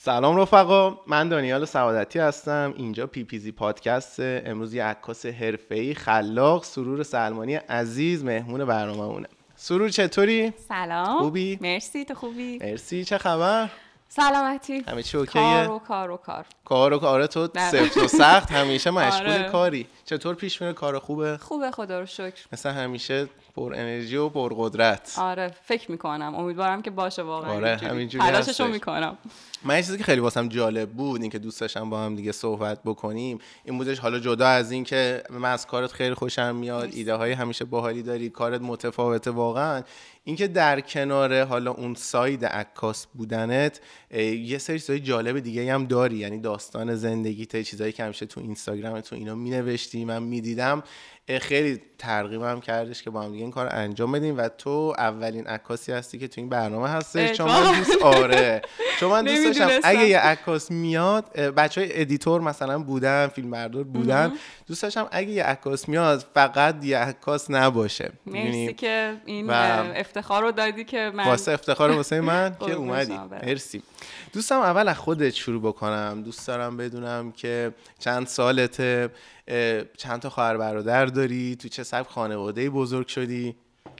سلام رفقا من دانیال سعادتی هستم اینجا پی پی زی پادکست امروز یه عکاس حرفه‌ای خلاق سرور سلمانی عزیز مهمون برنامه اونه سرور چطوری سلام خوبی مرسی تو خوبی مرسی چه خبر سلامتی همه چی اوکیه کار و کار و کار کار و کار آره، تو سفت بله. و سخت همیشه مشغول آره. کاری چطور پیش میره کار خوبه خوبه خدا رو شکر مثل همیشه پر انرژی و پر قدرت آره فکر میکنم امیدوارم که باشه واقعا آره همینجوری میکنم من یه چیزی که خیلی واسم جالب بود اینکه دوست داشتم با هم دیگه صحبت بکنیم این بودش حالا جدا از اینکه من از کارت خیلی خوشم میاد ایده های همیشه باحالی داری کارت متفاوته واقعا اینکه در کنار حالا اون ساید عکاس بودنت یه سری چیزای جالب دیگه هم داری یعنی داستان زندگیت چیزایی که همیشه تو اینستاگرام تو اینا مینوشتی من میدیدم خیلی ترغیبم کردش که با هم دیگه این کار انجام بدیم و تو اولین عکاسی هستی که تو این برنامه هستی چون من دوست آره چون من دوست داشتم اگه یه عکاس میاد بچه های ادیتور مثلا بودن فیلم بردار بودن دوست داشتم اگه یه عکاس میاد فقط یه عکاس نباشه مرسی که این افتخار رو دادی که من واسه افتخار واسه من که اومدی مرسی دوستم اول از خودت شروع بکنم دوست دارم بدونم که چند سالته چند تا خواهر برادر داری تو چه سبک خانواده بزرگ شدی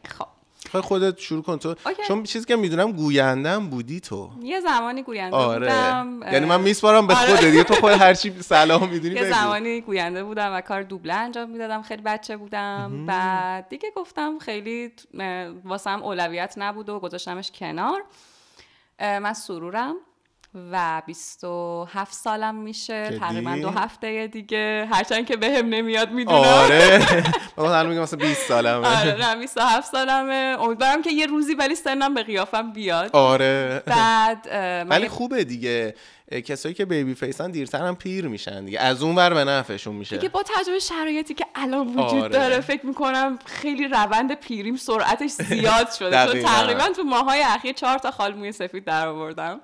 خب خودت شروع کن تو okay. چون چیزی که میدونم گویندم بودی تو یه زمانی گوینده آره. بودم یعنی من میسپارم به خود خودت آره. تو خود هرچی سلام میدونی یه زمانی گوینده بودم و کار دوبله انجام میدادم خیلی بچه بودم و دیگه گفتم خیلی واسم اولویت نبود و گذاشتمش کنار من سرورم و 27 سالم میشه تقریبا دو هفته دیگه هرچند که بهم نمیاد میدونم آره من میگم مثلا 20 سالمه آره 27 سالمه امیدوارم که یه روزی ولی سنم به قیافم بیاد آره بعد ولی خوبه دیگه کسایی که بیبی فیسن دیرتر هم پیر میشن دیگه از اون ور به نفعشون میشه دیگه با تجربه شرایطی که الان وجود آره. داره فکر میکنم خیلی روند پیریم سرعتش زیاد شده چون تقریبا تو ماهای اخیر چهار تا خال موی سفید در آوردم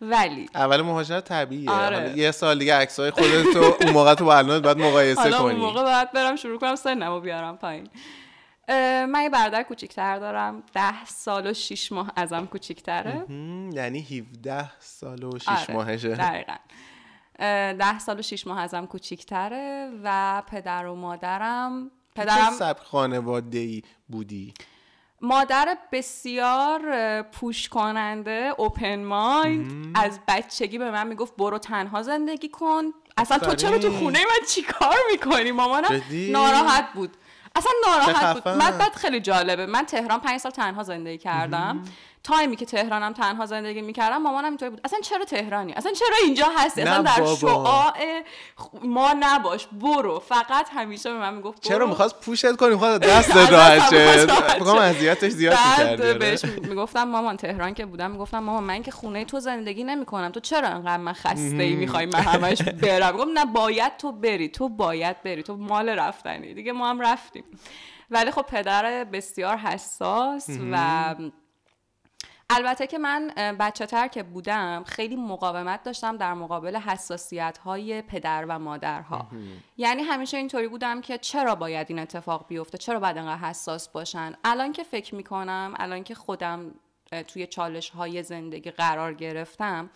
ولی اول مهاجرت طبیعیه آره. یه سال دیگه عکسای خودت تو اون موقع تو الان باید مقایسه کنی حالا موقع باید برم شروع کنم سنمو بیارم پایین من یه برادر کوچیکتر دارم ده سال و شیش ماه ازم کوچیکتره یعنی 17 سال و شیش آره، ماهشه دقیقا ده سال و شیش ماه ازم کوچیکتره و پدر و مادرم پدرم سب خانواده ای بودی مادر بسیار پوش کننده اوپن مایند از بچگی به من میگفت برو تنها زندگی کن اصلا تو چرا تو خونه من چیکار میکنی مامانم ناراحت بود اصلا ناراحت بود من بعد خیلی جالبه من تهران پنج سال تنها زندگی کردم تایمی که تهرانم تنها زندگی میکردم مامانم اینطوری بود اصلا چرا تهرانی اصلا چرا اینجا هستی اصلا در شعاع ما نباش برو فقط همیشه به من میگفت چرا میخواست پوشت کنی میخواست دست راحت آره، میگم اذیتش زیاد آره. بهش میگفتم مامان تهران که بودم میگفتم مامان من که خونه تو زندگی نمیکنم تو چرا انقدر من خسته ای میخوای من همش برم میگم نه باید تو بری تو باید بری تو مال رفتنی دیگه ما هم رفتیم ولی خب پدر بسیار حساس و البته که من بچه تر که بودم خیلی مقاومت داشتم در مقابل حساسیت های پدر و مادرها یعنی همیشه اینطوری بودم که چرا باید این اتفاق بیفته چرا باید انقدر حساس باشن الان که فکر میکنم الان که خودم توی چالش های زندگی قرار گرفتم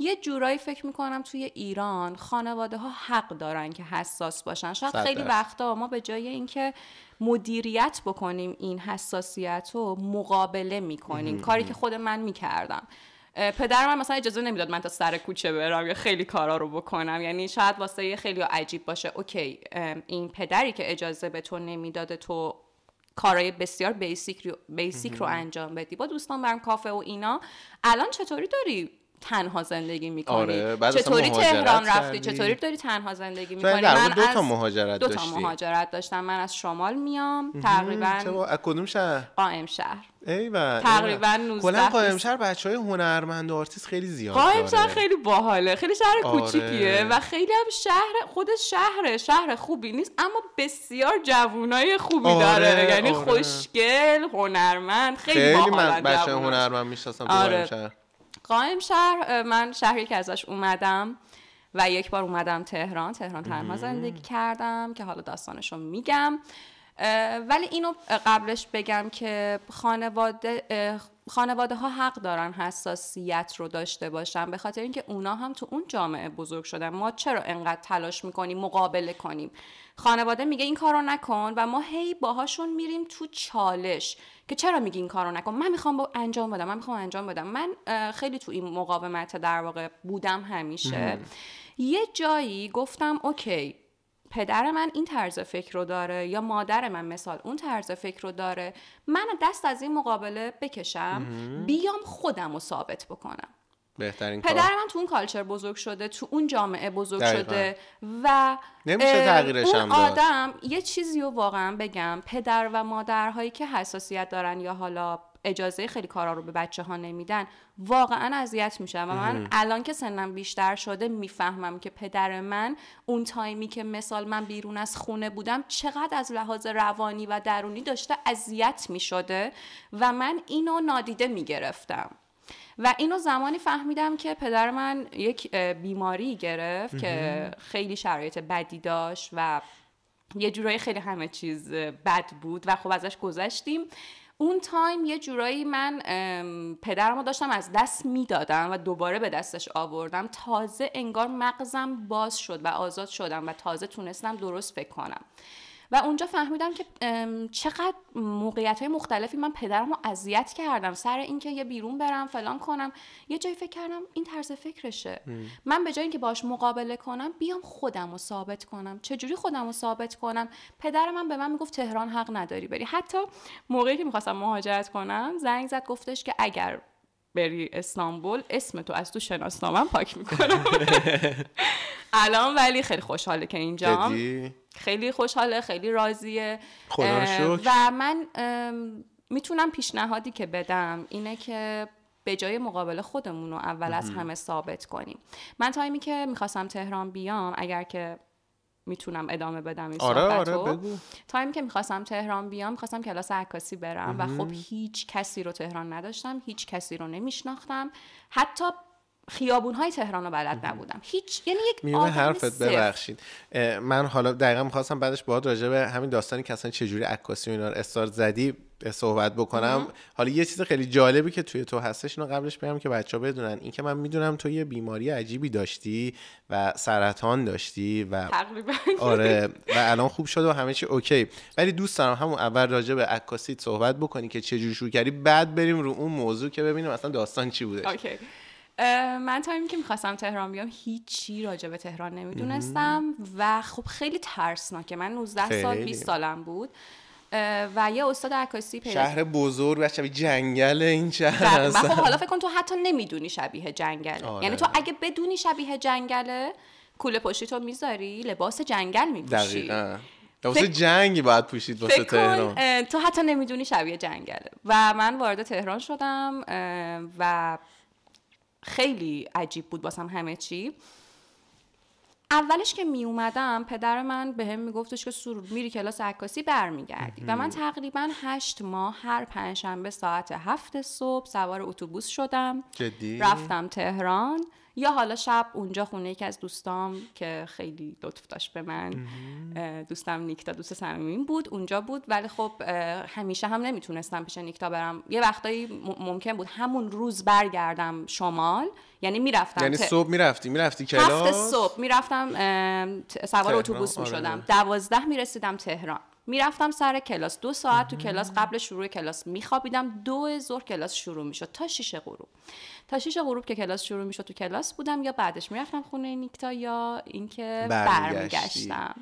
یه جورایی فکر میکنم توی ایران خانواده ها حق دارن که حساس باشن شاید خیلی وقتا ما به جای اینکه مدیریت بکنیم این حساسیت رو مقابله میکنیم کاری که خود من میکردم پدر من مثلا اجازه نمیداد من تا سر کوچه برم یا خیلی کارا رو بکنم یعنی شاید واسه یه خیلی عجیب باشه اوکی این پدری که اجازه به تو نمیداده تو کارهای بسیار بیسیک رو, بیسیک رو انجام بدی با دوستان برم کافه و اینا الان چطوری داری تنها زندگی میکنی آره، چطوری تهران رفتی چطوری داری تنها زندگی میکنی من دو تا مهاجرت دو تا مهاجرت داشتم من از شمال میام تقریبا از کدوم شهر قائم شهر ایول تقریبا 19 قائم شهر بچهای هنرمند و آرتیست خیلی زیاد قائم شهر خیلی باحاله خیلی شهر آره. کوچیکیه و خیلی هم شهر خود شهر شهر خوبی نیست اما بسیار جوونای خوبی آره، داره یعنی آره. خوشگل هنرمند خیلی, خیلی هنرمند میشناسم آره. قائم شهر من شهری که ازش اومدم و یک بار اومدم تهران تهران تنها زندگی کردم که حالا داستانش رو میگم ولی اینو قبلش بگم که خانواده خانواده ها حق دارن حساسیت رو داشته باشن به خاطر اینکه اونا هم تو اون جامعه بزرگ شدن ما چرا انقدر تلاش میکنیم مقابله کنیم خانواده میگه این کارو نکن و ما هی باهاشون میریم تو چالش که چرا میگی این کارو نکن من میخوام با انجام بدم من میخوام انجام بدم من خیلی تو این مقاومت در واقع بودم همیشه یه جایی گفتم اوکی پدر من این طرز فکر رو داره یا مادر من مثال اون طرز فکر رو داره من دست از این مقابله بکشم بیام خودم رو ثابت بکنم بهترین پدر من تو اون کالچر بزرگ شده تو اون جامعه بزرگ شده و نمیشه اون آدم یه چیزی رو واقعا بگم پدر و مادرهایی که حساسیت دارن یا حالا اجازه خیلی کارا رو به بچه ها نمیدن واقعا اذیت میشه و من الان که سنم بیشتر شده میفهمم که پدر من اون تایمی که مثال من بیرون از خونه بودم چقدر از لحاظ روانی و درونی داشته اذیت میشده و من اینو نادیده میگرفتم و اینو زمانی فهمیدم که پدر من یک بیماری گرفت که خیلی شرایط بدی داشت و یه جورایی خیلی همه چیز بد بود و خب ازش گذشتیم اون تایم یه جورایی من پدرمو داشتم از دست میدادم و دوباره به دستش آوردم تازه انگار مغزم باز شد و آزاد شدم و تازه تونستم درست فکر کنم و اونجا فهمیدم که چقدر موقعیت های مختلفی من پدرم رو اذیت کردم سر اینکه یه بیرون برم فلان کنم یه جایی فکر کردم این طرز فکرشه من به جای اینکه باش مقابله کنم بیام خودم رو ثابت کنم چجوری خودم رو ثابت کنم پدر من به من میگفت تهران حق نداری بری حتی موقعی که میخواستم مهاجرت کنم زنگ زد گفتش که اگر بری استانبول اسم تو از تو شناسنامه پاک میکنم الان ولی خیلی خوشحاله که اینجا خیلی خوشحاله خیلی راضیه و من میتونم پیشنهادی که بدم اینه که به جای مقابل خودمون رو اول از همه ثابت کنیم من تایمی که میخواستم تهران بیام اگر که میتونم ادامه بدم این آره, آره که میخواستم تهران بیام میخواستم کلاس عکاسی برم و خب هیچ کسی رو تهران نداشتم هیچ کسی رو نمیشناختم حتی خیابون های تهران رو بلد نبودم هیچ یعنی یک میونه حرفت ببخشید من حالا دقیقا میخواستم بعدش باهات راجع به همین داستانی که اصلا چجوری عکاسی و اینا رو زدی صحبت بکنم حالا یه چیز خیلی جالبی که توی تو هستش اینو قبلش بگم که بچه ها بدونن اینکه من میدونم تو یه بیماری عجیبی داشتی و سرطان داشتی و تقریبا آره و الان خوب شد و همه چی اوکی ولی دوست دارم همون اول راجع به عکاسی صحبت بکنی که چه شروع کردی بعد بریم رو اون موضوع که ببینیم اصلا داستان چی بوده من تا که میخواستم تهران بیام هیچی راجع به تهران نمیدونستم و خب خیلی ترسناکه من 19 سال 20 سالم بود و یه استاد عکاسی پیدا شهر بزرگ و شبیه جنگل این شهر و خب حالا فکر کن تو حتی نمیدونی شبیه جنگله آره. یعنی تو اگه بدونی شبیه جنگله کوله پشتی تو میذاری لباس جنگل میپوشی لباس جنگی باید پوشید واسه تهران تو حتی نمیدونی شبیه جنگله و من وارد تهران شدم و خیلی عجیب بود واسم همه چی اولش که می اومدم پدر من به هم میگفتش که سرور میری کلاس عکاسی برمیگردی و من تقریبا هشت ماه هر پنجشنبه ساعت هفت صبح سوار اتوبوس شدم جدی؟ رفتم تهران یا حالا شب اونجا خونه یکی از دوستام که خیلی لطف داشت به من دوستم نیکتا دوست صمیمیم بود اونجا بود ولی خب همیشه هم نمیتونستم پیش نیکتا برم یه وقتایی ممکن بود همون روز برگردم شمال یعنی میرفتم یعنی صبح میرفتی میرفتی کلاس هفته صبح میرفتم سوار اتوبوس آره، میشدم آره. دوازده میرسیدم تهران میرفتم سر کلاس دو ساعت تو کلاس قبل شروع کلاس میخوابیدم دو ظهر کلاس شروع میشد تا شیش غروب تا شیش غروب که کلاس شروع میشد تو کلاس بودم یا بعدش میرفتم خونه نیکتا یا اینکه برمیگشتم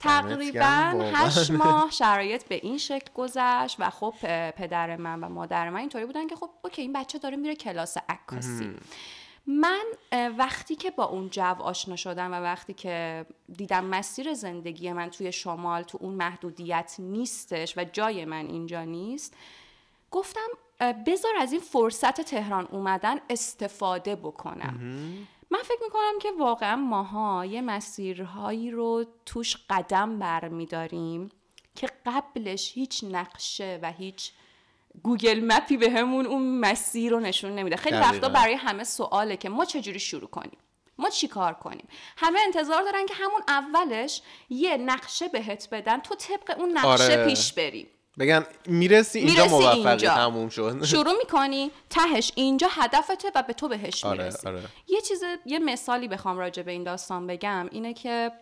تقریبا هشت ماه شرایط به این شکل گذشت و خب پدر من و مادر من اینطوری بودن که خب اوکی این بچه داره میره کلاس عکاسی من وقتی که با اون جو آشنا شدم و وقتی که دیدم مسیر زندگی من توی شمال تو اون محدودیت نیستش و جای من اینجا نیست گفتم بذار از این فرصت تهران اومدن استفاده بکنم من فکر میکنم که واقعا ماها یه مسیرهایی رو توش قدم برمیداریم که قبلش هیچ نقشه و هیچ گوگل مپی به همون اون مسیر رو نشون نمیده خیلی وقتا برای همه سواله که ما چجوری شروع کنیم ما چی کار کنیم همه انتظار دارن که همون اولش یه نقشه بهت بدن تو طبق اون نقشه آره. پیش بریم بگن میرسی اینجا میرسی موفقی شد شروع میکنی تهش اینجا هدفته و به تو بهش آره، میرسی آره. یه چیز یه مثالی بخوام راجع به این داستان بگم اینه که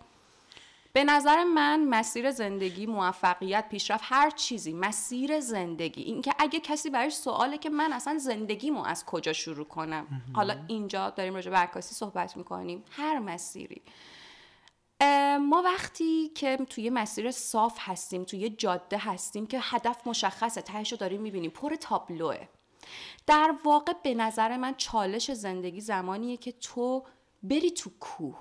به نظر من مسیر زندگی موفقیت پیشرفت هر چیزی مسیر زندگی اینکه اگه کسی براش سواله که من اصلا زندگیمو از کجا شروع کنم حالا اینجا داریم راجع به عکاسی صحبت میکنیم هر مسیری ما وقتی که توی مسیر صاف هستیم توی جاده هستیم که هدف مشخصه تهش رو داریم میبینیم پر تابلوه در واقع به نظر من چالش زندگی زمانیه که تو بری تو کوه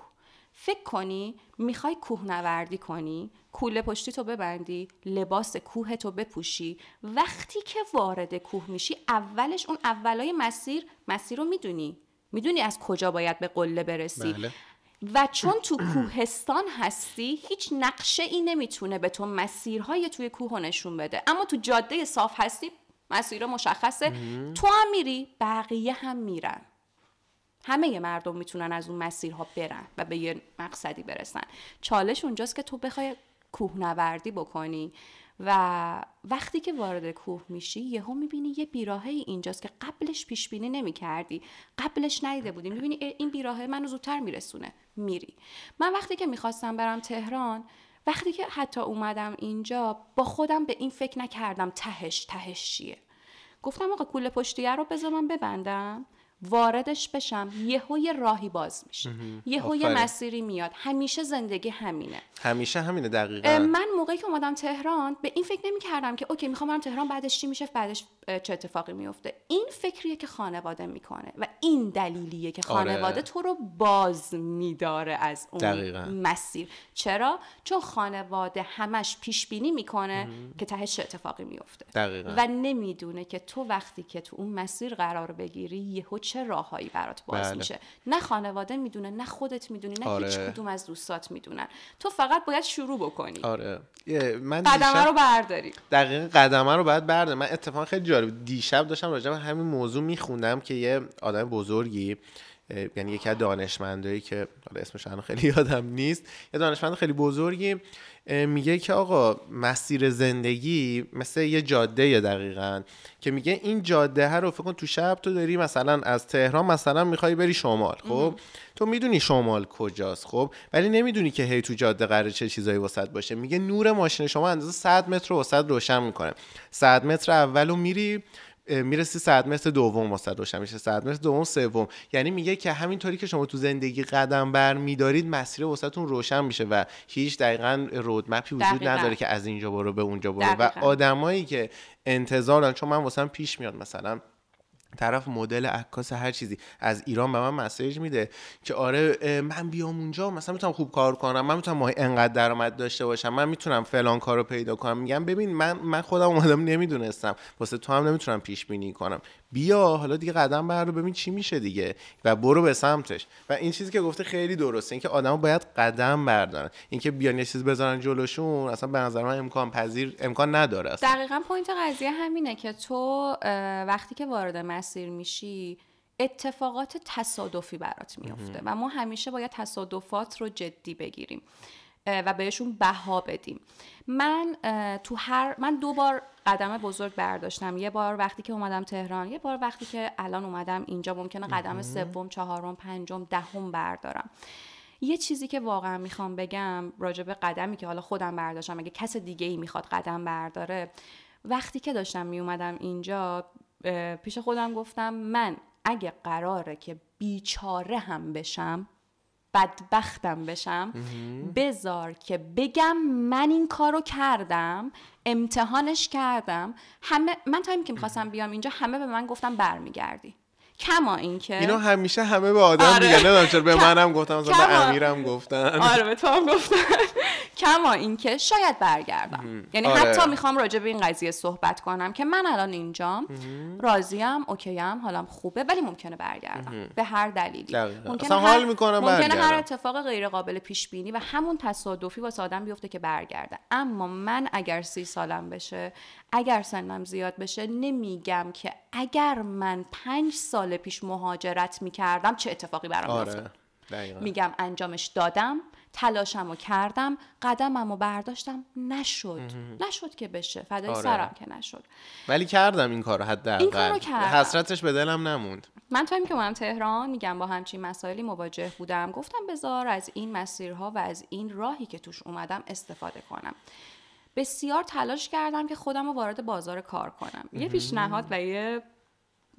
فکر کنی میخوای کوهنوردی کنی کوله پشتی تو ببندی لباس کوه تو بپوشی وقتی که وارد کوه میشی اولش اون اولای مسیر مسیر رو میدونی میدونی از کجا باید به قله برسی بله. و چون تو کوهستان هستی هیچ نقشه ای نمیتونه به تو مسیرهای توی کوه نشون بده اما تو جاده صاف هستی مسیر مشخصه تو هم میری بقیه هم میرن همه مردم میتونن از اون مسیرها برن و به یه مقصدی برسن چالش اونجاست که تو بخوای کوهنوردی بکنی و وقتی که وارد کوه میشی یهو میبینی یه بیراهه اینجاست که قبلش پیش بینی نمیکردی قبلش ندیده بودی میبینی این بیراهه منو زودتر میرسونه میری من وقتی که میخواستم برم تهران وقتی که حتی اومدم اینجا با خودم به این فکر نکردم تهش تهش چیه گفتم آقا کوله پشتیه رو بذارم ببندم واردش بشم یهو راهی باز میشه یهو یه مسیری میاد همیشه زندگی همینه همیشه همینه دقیقا من موقعی که اومدم تهران به این فکر نمیکردم که اوکی میخوام برم تهران بعدش چی میشه بعدش چه اتفاقی میفته این فکریه که خانواده میکنه و این دلیلیه که آره. خانواده تو رو باز میداره از اون مسیر چرا چون خانواده همش پیش بینی میکنه که تهش چه اتفاقی میفته و نمیدونه که تو وقتی که تو اون مسیر قرار بگیری یهو چه راههایی برات باز بله. میشه نه خانواده میدونه نه خودت میدونی نه آره. هیچ کدوم از دوستات میدونن تو فقط باید شروع بکنی آره من قدمه رو برداری دقیقا قدمه رو باید برداری من اتفاق خیلی جالب دیشب داشتم راجع به همین موضوع میخوندم که یه آدم بزرگی یعنی یکی از دانشمندایی که حالا اسمش الان خیلی یادم نیست یه دانشمند خیلی بزرگی میگه که آقا مسیر زندگی مثل یه جاده یا دقیقا که میگه این جاده رو فکر کن تو شب تو داری مثلا از تهران مثلا میخوای بری شمال خب تو میدونی شمال کجاست خب ولی نمیدونی که هی تو جاده قراره چه چیزایی وسط باشه میگه نور ماشین شما اندازه 100 متر وسط روشن میکنه 100 متر اولو میری میرسی ساعت مثل دوم واسه روشن میشه ساعت مثل دوم سوم یعنی میگه که همینطوری که شما تو زندگی قدم بر میدارید مسیر واسهتون روشن میشه و هیچ دقیقا رودمپی وجود نداره که از اینجا برو به اونجا برو و آدمایی که انتظارن چون من واسه پیش میاد مثلا طرف مدل عکاس هر چیزی از ایران به من مسیج میده که آره من بیام اونجا مثلا میتونم خوب کار کنم من میتونم ماهی انقدر درآمد داشته باشم من میتونم فلان کارو پیدا کنم میگم ببین من من خودم اومدم نمیدونستم واسه تو هم نمیتونم پیش بینی کنم بیا حالا دیگه قدم بر رو ببین چی میشه دیگه و برو به سمتش و این چیزی که گفته خیلی درسته اینکه آدما باید قدم بردارن اینکه بیان یه چیز بذارن جلوشون اصلا به نظر من امکان پذیر امکان نداره اصلا. دقیقا پوینت قضیه همینه که تو وقتی که وارد مسیر میشی اتفاقات تصادفی برات میفته و ما همیشه باید تصادفات رو جدی بگیریم و بهشون بها بدیم من تو هر من دو بار قدم بزرگ برداشتم یه بار وقتی که اومدم تهران یه بار وقتی که الان اومدم اینجا ممکنه قدم سوم چهارم پنجم دهم بردارم یه چیزی که واقعا میخوام بگم راجع به قدمی که حالا خودم برداشتم اگه کس دیگه ای میخواد قدم برداره وقتی که داشتم میومدم اینجا پیش خودم گفتم من اگه قراره که بیچاره هم بشم بدبختم بشم بزار که بگم من این کارو کردم امتحانش کردم همه من تایمی که میخواستم بیام اینجا همه به من گفتم برمیگردی کما اینکه اینو همیشه همه به آدم آره. میگن به منم گفتم مثلا به امیرم گفتن آره به تو هم گفتن کما اینکه شاید برگردم یعنی آره. حتی میخوام راجع به این قضیه صحبت کنم که من الان اینجام راضیم اوکیم حالم خوبه ولی ممکنه برگردم به هر دلیلی ممکنه حال ممکنه هر اتفاق غیر قابل پیش بینی و همون تصادفی واسه آدم بیفته که برگرده اما من اگر سی سالم بشه اگر سنم زیاد بشه نمیگم که اگر من پنج سال پیش مهاجرت میکردم چه اتفاقی برام آره. میگم انجامش دادم تلاشم کردم قدمم برداشتم نشد نشد که بشه فدای آره. سرم که نشد ولی کردم این کارو حداقل این حسرتش به دلم نموند من تو که اومدم تهران میگم با همچین مسائلی مواجه بودم گفتم بذار از این مسیرها و از این راهی که توش اومدم استفاده کنم بسیار تلاش کردم که خودم رو وارد بازار کار کنم یه پیشنهاد و یه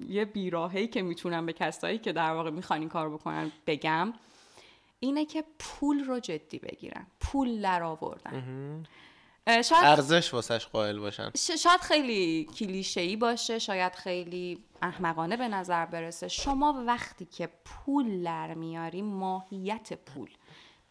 یه که میتونم به کسایی که در واقع میخوان این کار بکنن بگم اینه که پول رو جدی بگیرن پول در آوردن شاید ارزش واسش قائل باشن شاید خیلی کلیشه ای باشه شاید خیلی احمقانه به نظر برسه شما وقتی که پول در میاری ماهیت پول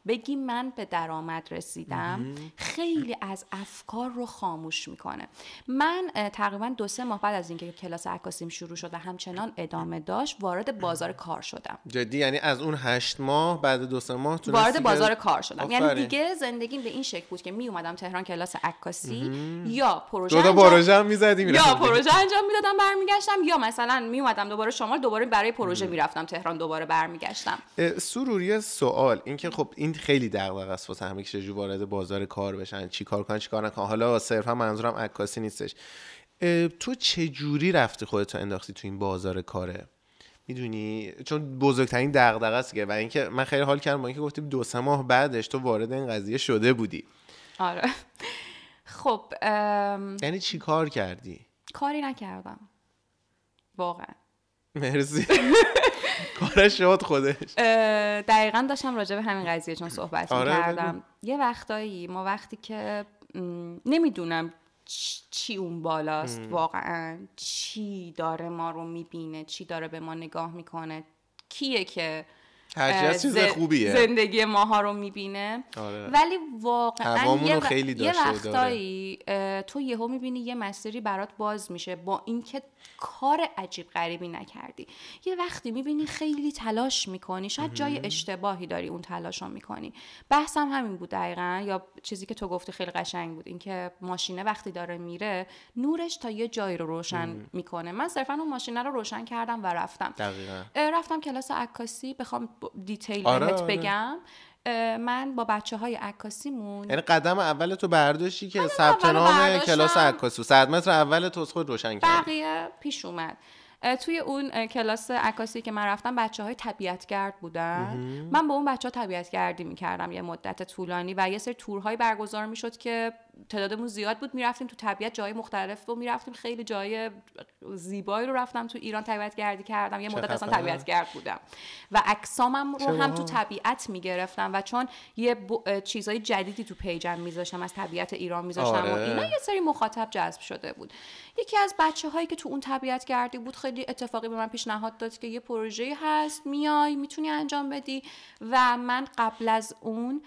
بگی من به درآمد رسیدم خیلی از افکار رو خاموش میکنه من تقریبا دو سه ماه بعد از اینکه کلاس عکاسیم شروع شد و همچنان ادامه داشت وارد بازار کار شدم جدی یعنی از اون هشت ماه بعد دو سه ماه وارد بازار کار شدم یعنی دیگه زندگیم به این شکل بود که می اومدم تهران کلاس عکاسی یا پروژه دو پروژه انجام... میزدی یا پروژه انجام میدادم برمیگشتم یا مثلا می اومدم دوباره شمال دوباره برای پروژه میرفتم تهران دوباره برمیگشتم سروری سوال اینکه خب این خیلی دغدغه است واسه همه که وارد بازار کار بشن چی کار کنن چی کار نکنن حالا صرفا منظورم عکاسی نیستش تو چه جوری رفتی خودت انداختی تو این بازار کاره میدونی چون بزرگترین دغدغه است که و اینکه من خیلی حال کردم با اینکه گفتیم دو سه ماه بعدش تو وارد این قضیه شده بودی آره خب یعنی چی کار کردی کاری نکردم واقعا مرسی کارش شد خودش دقیقا داشتم راجع به همین قضیه چون صحبت آره، کردم یه وقتایی ما وقتی که نمیدونم چی اون بالاست واقعا چی داره ما رو میبینه چی داره به ما نگاه میکنه کیه که چیز خوبیه زندگی ماها رو میبینه آره. ولی واقعا یه, خیلی یه وقتایی تو یهو میبینی یه مسیری برات باز میشه با اینکه کار عجیب غریبی نکردی یه وقتی میبینی خیلی تلاش میکنی شاید جای اشتباهی داری اون تلاش رو میکنی بحثم همین بود دقیقا یا چیزی که تو گفتی خیلی قشنگ بود اینکه ماشینه وقتی داره میره نورش تا یه جایی رو روشن میکنه من صرفا اون ماشینه رو روشن کردم و رفتم دقیقا. رفتم کلاس عکاسی بخوام دیتیل آره،, آره، بگم من با بچه های عکاسیمون یعنی قدم اول تو برداشتی که ثبت نام کلاس عکاسی صد متر اول تو خود روشن کردی بقیه پیش اومد توی اون کلاس عکاسی که من رفتم بچه های طبیعتگرد بودن من با اون بچه ها طبیعتگردی میکردم یه مدت طولانی و یه سری تورهایی برگزار شد که تعدادمون زیاد بود میرفتیم تو طبیعت جای مختلف و میرفتیم خیلی جای زیبایی رو رفتم تو ایران طبیعت گردی کردم یه مدت اصلا طبیعت گرد بودم و عکسامم رو هم تو طبیعت میگرفتم و چون یه ب... چیزای جدیدی تو پیجم میذاشتم از طبیعت ایران میذاشتم آره. و اینا یه سری مخاطب جذب شده بود یکی از بچه هایی که تو اون طبیعت گردی بود خیلی اتفاقی به من پیشنهاد داد که یه پروژه هست میای میتونی انجام بدی و من قبل از اون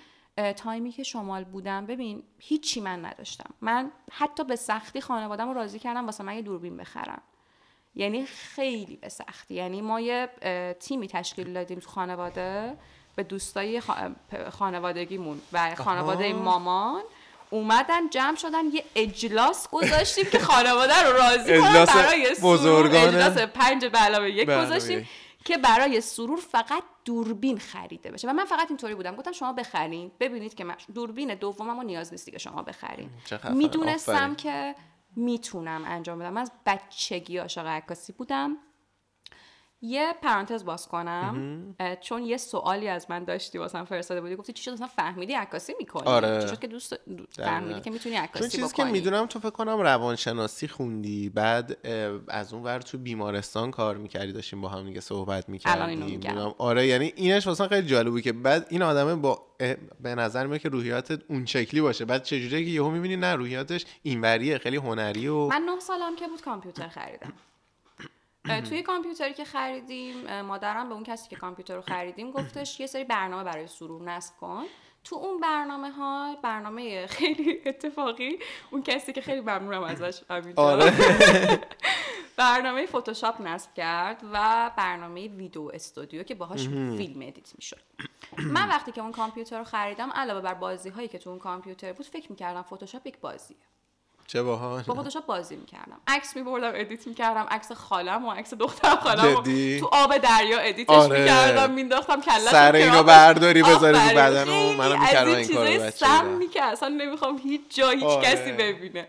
تایمی که شمال بودم ببین هیچی من نداشتم من حتی به سختی خانوادم رو راضی کردم واسه من یه دوربین بخرم یعنی خیلی به سختی یعنی ما یه تیمی تشکیل دادیم تو خانواده به دوستای خانوادگیمون و خانواده مامان اومدن جمع شدن یه اجلاس گذاشتیم که خانواده رو راضی کنم برای بزرگانه اجلاس پنج به یک بله، گذاشتیم بله. که برای سرور فقط دوربین خریده بشه و من فقط اینطوری بودم گفتم شما بخرین ببینید که من دوربین دوممو نیاز نیستی که شما بخرین میدونستم که میتونم انجام بدم من از بچگی عاشق عکاسی بودم یه پرانتز باز کنم چون یه سوالی از من داشتی واسم فرستاده بودی گفتی چی شد اصلا فهمیدی عکاسی میکنی آره. چی شد که دوست فهمیدی که میتونی عکاسی بکنی چیزی که میدونم تو فکر کنم روانشناسی خوندی بعد از اون ور تو بیمارستان کار میکردی داشتیم با هم دیگه صحبت میکردیم الان آره یعنی اینش واسه خیلی بود که بعد این آدمه با به نظر میاد که روحیات اون شکلی باشه بعد چجوریه که یهو میبینی نه روحیاتش اینوریه خیلی هنری و من 9 سالم که بود کامپیوتر خریدم توی کامپیوتری که خریدیم مادرم به اون کسی که کامپیوتر رو خریدیم گفتش یه سری برنامه برای سرور نصب کن تو اون برنامه ها برنامه خیلی اتفاقی اون کسی که خیلی ممنونم ازش آره. برنامه فتوشاپ نصب کرد و برنامه ویدیو استودیو که باهاش فیلم ادیت میشد من وقتی که اون کامپیوتر رو خریدم علاوه بر بازی هایی که تو اون کامپیوتر بود فکر میکردم فتوشاپ یک بازیه چه باحال با فتوشاپ بازی میکردم عکس میبردم ادیت میکردم عکس خالم و عکس دختر خالم تو آب دریا ادیتش آره. میکردم مینداختم کلاش سر اینو برداری بذاری رو بدن و منم میکردم این کارو بچه‌ها سم میکرد اصلا نمیخوام هیچ جا هیچ آره. کسی ببینه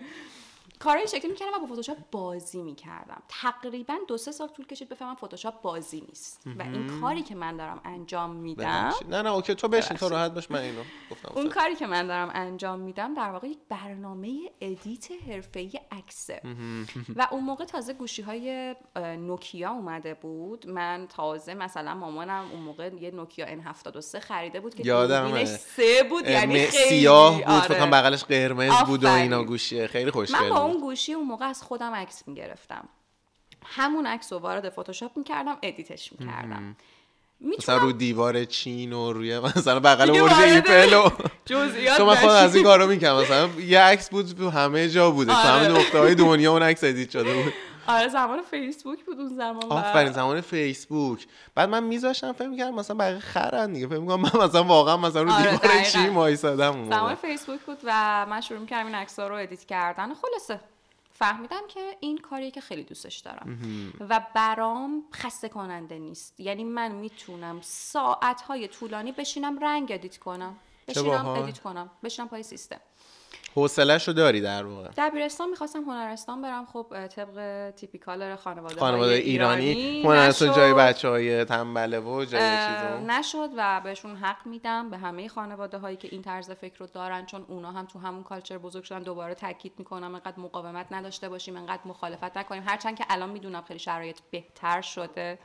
کار این شکلی میکردم و با فتوشاپ بازی میکردم تقریبا دو سه سال طول کشید بفهمم فتوشاپ بازی نیست و این کاری که من دارم انجام میدم نه نه اوکی تو بشین تو راحت باش من اینو گفتم اون کاری که من دارم انجام میدم در واقع یک برنامه ادیت حرفه‌ای عکسه و اون موقع تازه گوشی های نوکیا اومده بود من تازه مثلا مامانم اون موقع یه نوکیا ان 73 خریده بود که یادم سه بود یعنی خیلی سیاه بود آره. بغلش قرمز بود و اینا گوشیه خیلی خوشگل اون گوشی اون موقع از خودم عکس میگرفتم همون عکس رو وارد فتوشاپ میکردم ادیتش میکردم مثلا رو دیوار چین و روی مثلا بغل برج ایفل و جزئیات من خود از این کارو میکنم مثلا یه عکس بود همه جا بوده تو آره. همه نقطه های دنیا اون عکس ادیت شده بود آره زمان فیسبوک بود اون زمان آفرین زمان فیسبوک بعد من میذاشتم فکر میکردم مثلا بقیه خرن دیگه فکر می‌کردم من مثلا واقعا مثلا رو آره، دیوار آره چی مایسادم زمان فیسبوک بود و من شروع میکردم این عکس‌ها رو ادیت کردن خلاصه فهمیدم که این کاریه که خیلی دوستش دارم و برام خسته کننده نیست یعنی من میتونم ساعت های طولانی بشینم رنگ ادیت کنم بشینم ادیت کنم بشینم پای سیستم حوصله رو داری در واقع دبیرستان میخواستم هنرستان برم خب طبق تیپیکال خانواده خانواده ایرانی, ایرانی هنرستان جای بچه های تنبله و جای چیزا نشد و بهشون حق میدم به همه خانواده هایی که این طرز فکر رو دارن چون اونا هم تو همون کالچر بزرگ شدن دوباره تاکید میکنم انقدر مقاومت نداشته باشیم انقدر مخالفت نکنیم هرچند که الان میدونم خیلی شرایط بهتر شده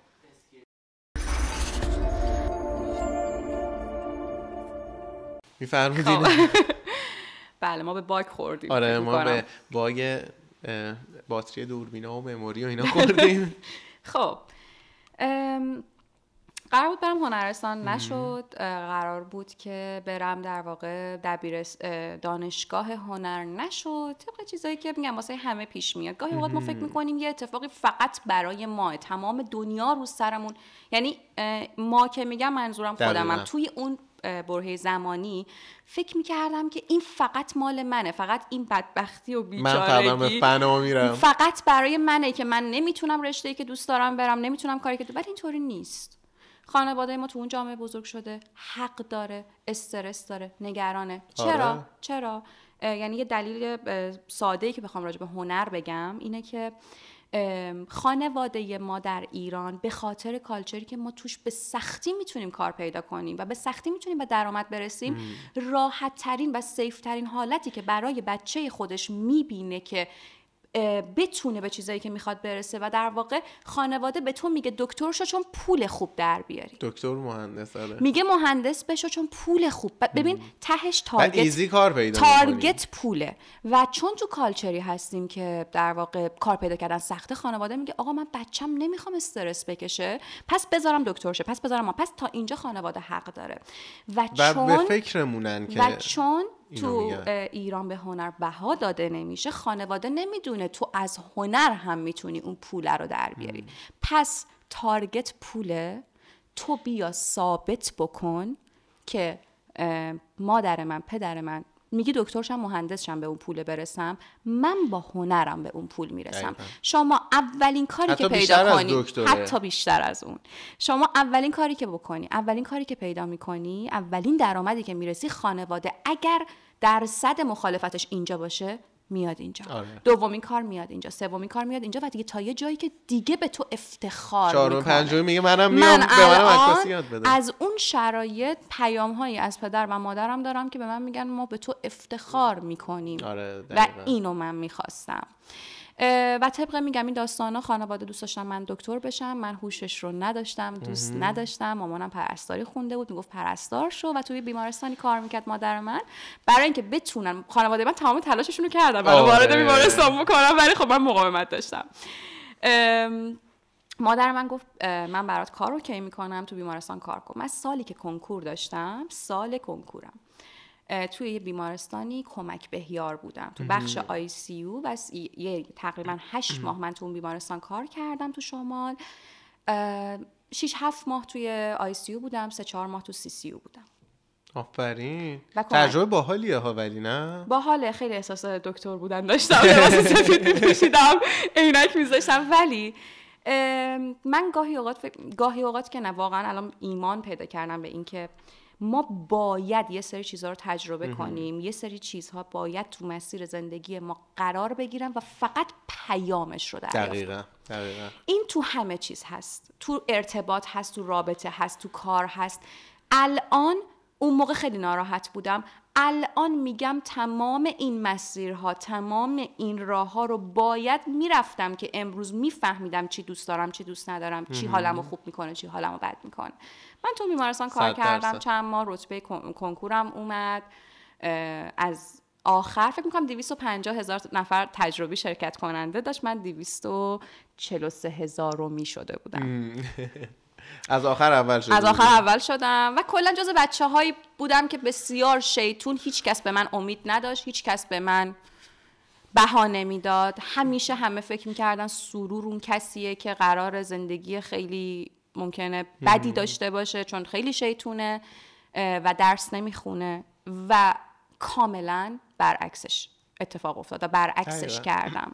میفرمودین خب. بله ما به باگ خوردیم آره ما به باگ باتری دوربینا و مموری و اینا خوردیم خب قرار بود برم هنرستان نشد قرار بود که برم در واقع دبیرس دانشگاه هنر نشد طبق چیزایی که میگم واسه همه پیش میاد گاهی اوقات ما فکر میکنیم یه اتفاقی فقط برای ما تمام دنیا رو سرمون یعنی ما که میگم منظورم خودمم توی اون برهه زمانی فکر میکردم که این فقط مال منه فقط این بدبختی و بیچارگی من فنا میرم فقط برای منه که من نمیتونم رشته که دوست دارم برم نمیتونم کاری که ولی اینطوری نیست خانواده ما تو اون جامعه بزرگ شده حق داره استرس داره نگرانه آره. چرا چرا یعنی یه دلیل ساده ای که بخوام راجع به هنر بگم اینه که خانواده ما در ایران به خاطر کالچری که ما توش به سختی میتونیم کار پیدا کنیم و به سختی میتونیم به درآمد برسیم راحت ترین و سیف ترین حالتی که برای بچه خودش میبینه که بتونه به چیزایی که میخواد برسه و در واقع خانواده به تو میگه دکتر شو چون پول خوب در بیاری دکتر مهندس میگه مهندس بشو چون پول خوب ببین تهش تارگت کار پیدا تارگت پوله و چون تو کالچری هستیم که در واقع کار پیدا کردن سخته خانواده میگه آقا من بچم نمیخوام استرس بکشه پس بذارم دکتر شه پس بذارم ما پس تا اینجا خانواده حق داره و, چون به فکرمونن که و چون تو ایران به هنر بها داده نمیشه خانواده نمیدونه تو از هنر هم میتونی اون پول رو در بیاری پس تارگت پوله تو بیا ثابت بکن که مادر من پدر من میگی دکترشم مهندسشم به اون پول برسم من با هنرم به اون پول میرسم شما اولین کاری که پیدا کنی حتی بیشتر از اون شما اولین کاری که بکنی اولین کاری که پیدا میکنی اولین درآمدی که میرسی خانواده اگر درصد مخالفتش اینجا باشه میاد اینجا آره. دومین کار میاد اینجا سومین کار میاد اینجا و دیگه تا یه جایی که دیگه به تو افتخار چهارم میگه منم میام من به منم بده از اون شرایط پیام هایی از پدر و مادرم دارم که به من میگن ما به تو افتخار میکنیم آره، و اینو من میخواستم و طبق میگم این داستانا خانواده دوست داشتم من دکتر بشم من هوشش رو نداشتم دوست نداشتم مامانم پرستاری خونده بود میگفت پرستار شو و توی بیمارستانی کار میکرد مادر من برای اینکه بتونن خانواده من تمام تلاششون رو کردم برای آره. وارد بیمارستان بکنم ولی خب من مقاومت داشتم مادر من گفت من برات کار کی میکنم تو بیمارستان کار کن من سالی که کنکور داشتم سال کنکورم توی یه بیمارستانی کمک بهیار بودم تو بخش آی سی و یه تقریبا هشت ماه من تو اون بیمارستان کار کردم تو شمال 6 7 ماه توی آی سی او بودم سه چهار ماه تو سی سی او بودم آفرین تجربه باحالیه ها ولی نه باحاله خیلی احساس دکتر بودن داشتم سفید میپوشیدم عینک میذاشتم ولی من گاهی اوقات گاهی اوقات که نه واقعا الان ایمان پیدا کردم به اینکه ما باید یه سری چیزها رو تجربه کنیم یه سری چیزها باید تو مسیر زندگی ما قرار بگیرن و فقط پیامش رو دریافت دقیقا. دقیقا. این تو همه چیز هست تو ارتباط هست تو رابطه هست تو کار هست الان اون موقع خیلی ناراحت بودم الان میگم تمام این مسیرها تمام این راهها رو باید میرفتم که امروز میفهمیدم چی دوست دارم چی دوست ندارم چی حالمو خوب میکنه چی حالمو بد میکنه من تو بیمارستان کار کردم چند ماه رتبه کنکورم اومد از آخر فکر میکنم 250 هزار نفر تجربی شرکت کننده داشت من 243 هزار رو می شده بودم از آخر اول شدم از آخر اول شدم و کلا جز بچه هایی بودم که بسیار شیطون هیچ کس به من امید نداشت هیچ کس به من بها نمیداد همیشه همه فکر میکردن سرور اون کسیه که قرار زندگی خیلی ممکنه بدی داشته باشه چون خیلی شیطونه و درس نمیخونه و کاملا برعکسش اتفاق افتاد و برعکسش کردم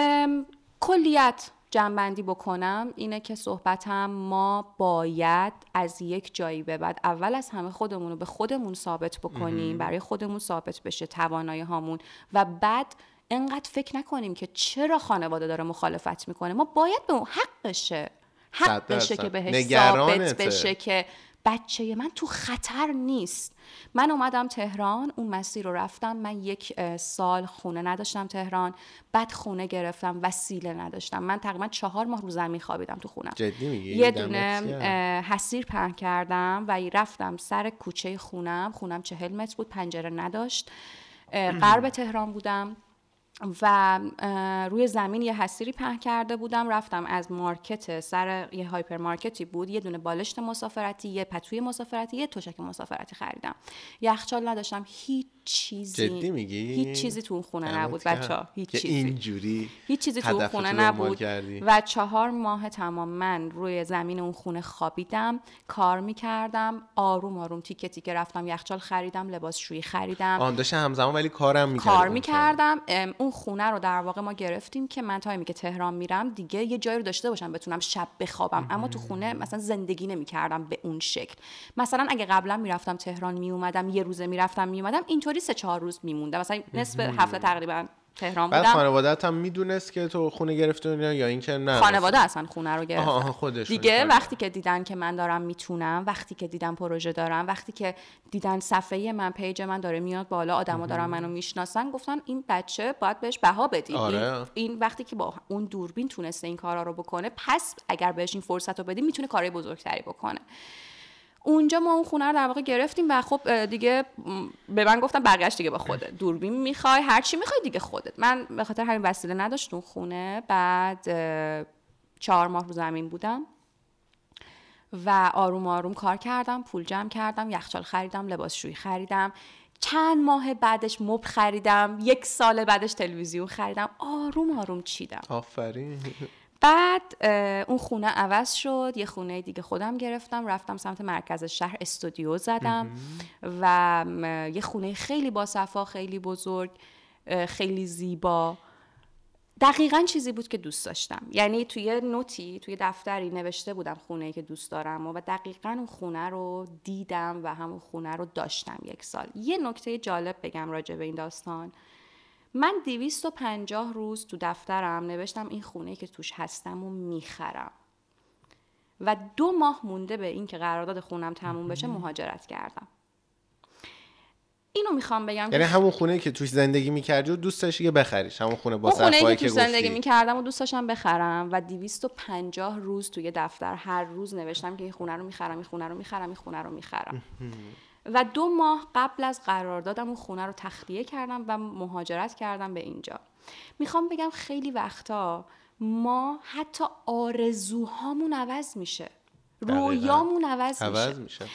کلیت جنبندی بکنم اینه که صحبتم ما باید از یک جایی به بعد اول از همه خودمون رو به خودمون ثابت بکنیم برای خودمون ثابت بشه توانایی هامون و بعد انقدر فکر نکنیم که چرا خانواده داره مخالفت میکنه ما باید به اون حقشه حقشه که بهش ثابت بشه که بچه من تو خطر نیست من اومدم تهران اون مسیر رو رفتم من یک سال خونه نداشتم تهران بعد خونه گرفتم وسیله نداشتم من تقریبا چهار ماه رو زمین خوابیدم تو خونم یه دونه حسیر پهن کردم و رفتم سر کوچه خونم خونم چهل متر بود پنجره نداشت غرب تهران بودم و روی زمین یه حسیری پهن کرده بودم رفتم از مارکت سر یه هایپر مارکتی بود یه دونه بالشت مسافرتی یه پتوی مسافرتی یه تشک مسافرتی خریدم یخچال نداشتم هیچ چیزی میگی هیچ چیزی تو اون خونه نبود بچا هیچ چیزی اینجوری هیچ چیزی تو خونه نبود و چهار ماه تمام من روی زمین اون خونه خوابیدم کار میکردم آروم آروم تیکه تیکه رفتم یخچال خریدم لباس شویی خریدم آن همزمان ولی کارم میکردم کار میکردم اون خونه رو در واقع ما گرفتیم که من تایمی که تهران میرم دیگه یه جایی رو داشته باشم بتونم شب بخوابم اما تو خونه مثلا زندگی نمیکردم به اون شکل مثلا اگه قبلا میرفتم تهران میومدم یه روزه میرفتم میومدم اینطوری سه چهار روز میموندم مثلا نصف هفته تقریبا تهران بودم بعد خانوادت هم میدونست که تو خونه گرفته یا اینکه نه خانواده اصلا خونه رو گرفت دیگه وقتی که دیدن که من دارم میتونم وقتی که دیدن پروژه دارم وقتی که دیدن صفحه من پیج من داره میاد بالا آدما دارن منو میشناسن گفتن این بچه باید بهش بها بدی آره. این،, وقتی که با اون دوربین تونسته این کارا رو بکنه پس اگر بهش این فرصت رو بدی میتونه کارهای بزرگتری بکنه اونجا ما اون خونه رو در واقع گرفتیم و خب دیگه به من گفتم بقیهش دیگه با خودت دوربین میخوای هر چی میخوای دیگه خودت من به خاطر همین وسیله نداشت اون خونه بعد چهار ماه رو زمین بودم و آروم آروم کار کردم پول جمع کردم یخچال خریدم لباسشویی خریدم چند ماه بعدش مب خریدم یک سال بعدش تلویزیون خریدم آروم آروم چیدم آفرین بعد اون خونه عوض شد یه خونه دیگه خودم گرفتم رفتم سمت مرکز شهر استودیو زدم و یه خونه خیلی باصفا خیلی بزرگ خیلی زیبا دقیقا چیزی بود که دوست داشتم یعنی توی نوتی توی دفتری نوشته بودم خونه که دوست دارم و دقیقا اون خونه رو دیدم و همون خونه رو داشتم یک سال یه نکته جالب بگم راجع به این داستان من 250 روز تو دفترم نوشتم این خونه که توش هستم و میخرم و دو ماه مونده به اینکه قرارداد خونم تموم بشه مهاجرت کردم اینو میخوام بگم یعنی همون خونه که توش زندگی میکردی و دوست داشتی که بخریش همون خونه با خونه که توش زندگی میکردم و دوست داشتم بخرم و 250 روز توی دفتر هر روز نوشتم که این خونه رو میخرم این خونه رو میخرم این خونه رو میخرم و دو ماه قبل از دادم اون خونه رو تخلیه کردم و مهاجرت کردم به اینجا میخوام بگم خیلی وقتا ما حتی آرزوهامون عوض میشه رویامون عوض, میشه. میشه.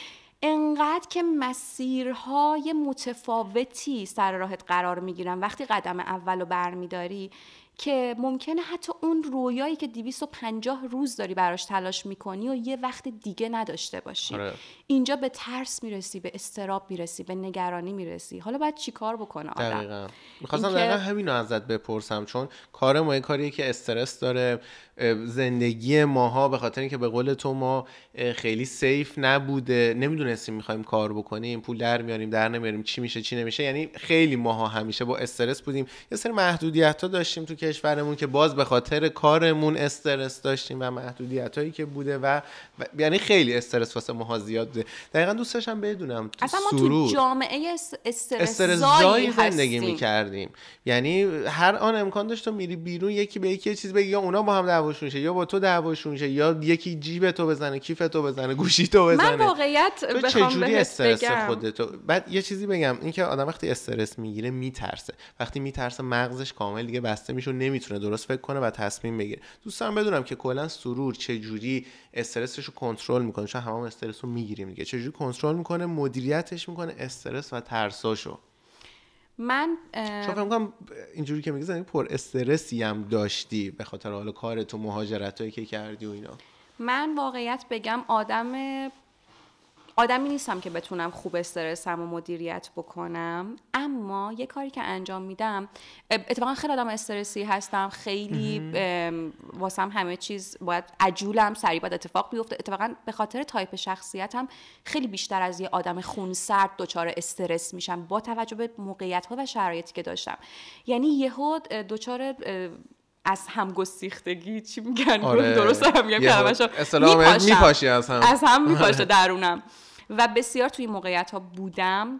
انقدر که مسیرهای متفاوتی سر راهت قرار میگیرن وقتی قدم اول رو برمیداری که ممکنه حتی اون رویایی که 250 روز داری براش تلاش میکنی و یه وقت دیگه نداشته باشی آره. اینجا به ترس میرسی به استراب میرسی به نگرانی میرسی حالا باید چیکار بکنه آدم دقیقا میخواستم دقیقا همین رو ازت بپرسم چون کار ما کاریه که استرس داره زندگی ماها به خاطر اینکه به قول تو ما خیلی سیف نبوده نمیدونستیم میخوایم کار بکنیم پول در میاریم در نمیاریم چی میشه چی نمیشه یعنی خیلی ماها همیشه با استرس بودیم یه سری محدودیت ها داشتیم تو کشورمون که باز به خاطر کارمون استرس داشتیم و محدودیت هایی که بوده و, یعنی خیلی استرس واسه ماها زیاد بوده دقیقا دوست بدونم تو اصلا ما سرور. تو جامعه استرس زایی زندگی یعنی هر آن امکان داشت تو میری بیرون یکی به یکی چیز بگی یا اونا با هم دعواشون یا با تو دعواشون شه یا یکی جیب تو بزنه کیف تو بزنه گوشی تو بزنه من واقعیت تو چجوری استرس خودتو بعد یه چیزی بگم اینکه آدم وقتی استرس میگیره میترسه وقتی میترسه مغزش کامل دیگه بسته میشه نمیتونه درست فکر کنه و تصمیم بگیره دوستان بدونم که کلا سرور چجوری استرسش رو کنترل میکنه چون هم استرس رو میگیریم دیگه چجوری کنترل میکنه مدیریتش میکنه استرس و ترساشو من چون فکر اینجوری که میگی پر استرسی هم داشتی به خاطر حال کارت و هایی که کردی و اینا من واقعیت بگم آدم آدمی نیستم که بتونم خوب استرسم و مدیریت بکنم اما یه کاری که انجام میدم اتفاقا خیلی آدم استرسی هستم خیلی واسم همه چیز باید عجولم سریع باید اتفاق بیفته اتفاقا به خاطر تایپ شخصیتم خیلی بیشتر از یه آدم خونسرد دچار استرس میشم با توجه به موقعیت ها و شرایطی که داشتم یعنی یهو دچار از هم گسیختگی چی میگن آره. درست هم میگم که میپاشی از هم از هم میپاشه آره. درونم و بسیار توی موقعیت ها بودم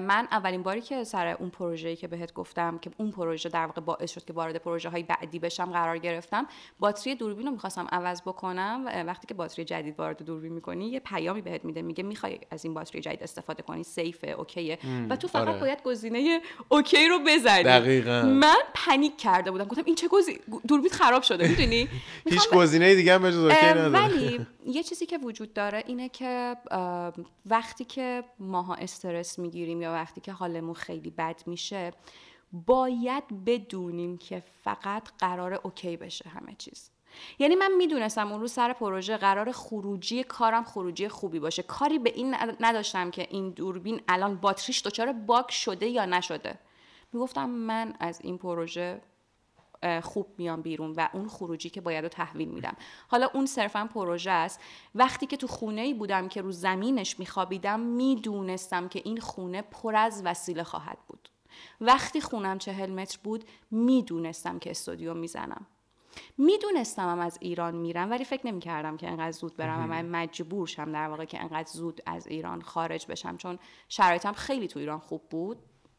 من اولین باری که سر اون پروژه‌ای که بهت گفتم که اون پروژه در واقع باعث شد که وارد پروژه های بعدی بشم قرار گرفتم باتری دوربین رو میخواستم عوض بکنم وقتی که باتری جدید وارد دوربین میکنی یه پیامی بهت میده میگه میخوای از این باتری جدید استفاده کنی سیفه اوکیه و تو فقط آره. باید گزینه اوکی رو بزنی دقیقا. من پنیک کرده بودم گفتم این چه گزی... دوربین خراب شده میدونی هیچ گزینه دیگه هم ولی یه چیزی که وجود داره اینه که وقتی که ماها استرس میگی میگیریم یا وقتی که حالمون خیلی بد میشه باید بدونیم که فقط قرار اوکی بشه همه چیز یعنی من میدونستم اون روز سر پروژه قرار خروجی کارم خروجی خوبی باشه کاری به این نداشتم که این دوربین الان باتریش دچار باک شده یا نشده میگفتم من از این پروژه خوب میام بیرون و اون خروجی که باید رو تحویل میدم حالا اون صرفا پروژه است وقتی که تو خونه ای بودم که رو زمینش میخوابیدم میدونستم که این خونه پر از وسیله خواهد بود وقتی خونم چهل متر بود میدونستم که استودیو میزنم میدونستم از ایران میرم ولی فکر نمیکردم که انقدر زود برم و من مجبور شم در واقع که انقدر زود از ایران خارج بشم چون شرایطم خیلی تو ایران خوب بود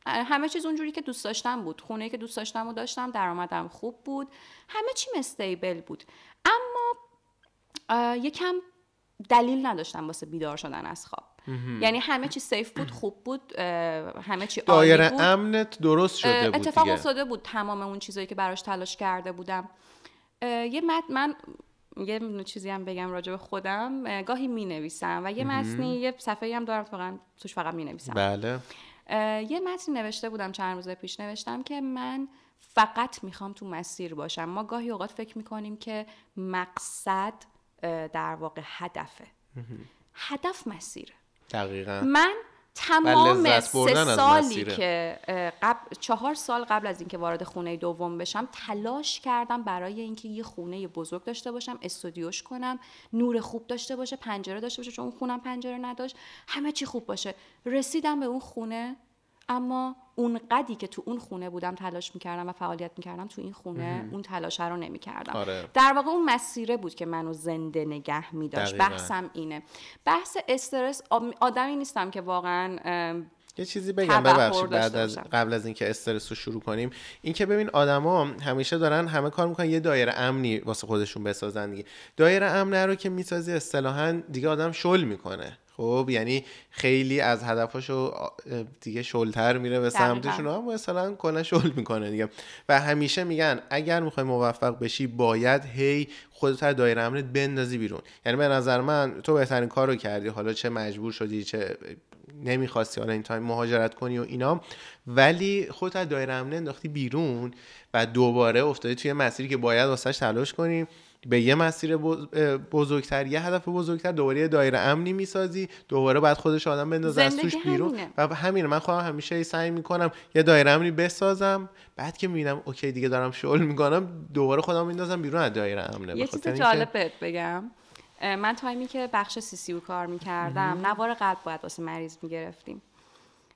همه چیز اونجوری که دوست داشتم بود خونه که دوست داشتم و داشتم درآمدم خوب بود همه چی مستیبل بود اما یکم دلیل نداشتم واسه بیدار شدن از خواب یعنی همه چی سیف بود خوب بود همه چی عالی بود امنت درست شده بود اتفاق افتاده بود تمام اون چیزایی که براش تلاش کرده بودم یه مد من یه چیزی هم بگم راجع به خودم گاهی می و یه متنی یه صفحه هم دارم فقط توش فقط می نویسم بله یه متن نوشته بودم چند روز پیش نوشتم که من فقط میخوام تو مسیر باشم ما گاهی اوقات فکر میکنیم که مقصد در واقع هدفه هدف مسیره دقیقا من تمام سه سالی که قبل چهار سال قبل از اینکه وارد خونه دوم بشم تلاش کردم برای اینکه یه خونه بزرگ داشته باشم استودیوش کنم نور خوب داشته باشه پنجره داشته باشه چون اون خونم پنجره نداشت همه چی خوب باشه رسیدم به اون خونه اما اون قدی که تو اون خونه بودم تلاش میکردم و فعالیت میکردم تو این خونه اون تلاش رو نمیکردم آره. در واقع اون مسیره بود که منو زنده نگه میداشت بحثم اینه بحث استرس آدمی نیستم که واقعا یه چیزی بگم ببخشید بعد از قبل از اینکه استرس رو شروع کنیم این که ببین آدما همیشه دارن همه کار میکنن یه دایره امنی واسه خودشون بسازن دیگه دایره امن رو که میسازی اصطلاحا دیگه آدم شل میکنه خب یعنی خیلی از هدفاشو دیگه شلتر میره به سمتشون هم مثلا کلا شل میکنه دیگه و همیشه میگن اگر میخوای موفق بشی باید هی خودت از دایره امنت بندازی بیرون یعنی به نظر من تو بهترین کارو کردی حالا چه مجبور شدی چه نمیخواستی حالا این تایم مهاجرت کنی و اینا ولی خودت از دایره امنت انداختی بیرون و دوباره افتادی توی مسیری که باید واسش تلاش کنی به یه مسیر بزرگتر یه هدف بزرگتر دوباره یه دایره امنی میسازی دوباره بعد خودش آدم بندازه از توش بیرون همینه. و همین من خودم همیشه سعی میکنم یه دایره امنی بسازم بعد که میبینم اوکی دیگه دارم شغل میکنم دوباره خودم میندازم بیرون از دایره امنه یه چیز جالب بهت بگم من تایمی که بخش سی سی کار میکردم نوار قلب باید واسه مریض میگرفتیم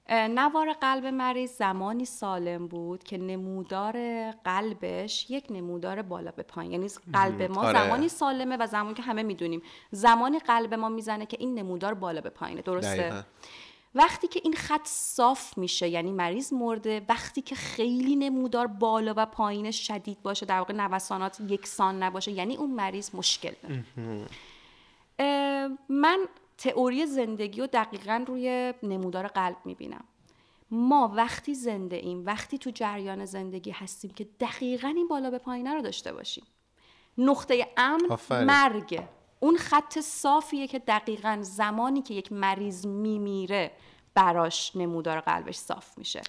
نوار قلب مریض زمانی سالم بود که نمودار قلبش یک نمودار بالا به پایین یعنی قلب ما آره. زمانی سالمه و زمانی که همه میدونیم زمانی قلب ما میزنه که این نمودار بالا به پایینه درسته وقتی که این خط صاف میشه یعنی مریض مرده وقتی که خیلی نمودار بالا و پایین شدید باشه در واقع نوسانات یکسان نباشه یعنی اون مریض مشکل داره من تئوری زندگی رو دقیقا روی نمودار قلب میبینم ما وقتی زنده ایم وقتی تو جریان زندگی هستیم که دقیقا این بالا به پایینه رو داشته باشیم نقطه امن مرگ، اون خط صافیه که دقیقا زمانی که یک مریض میمیره براش نمودار قلبش صاف میشه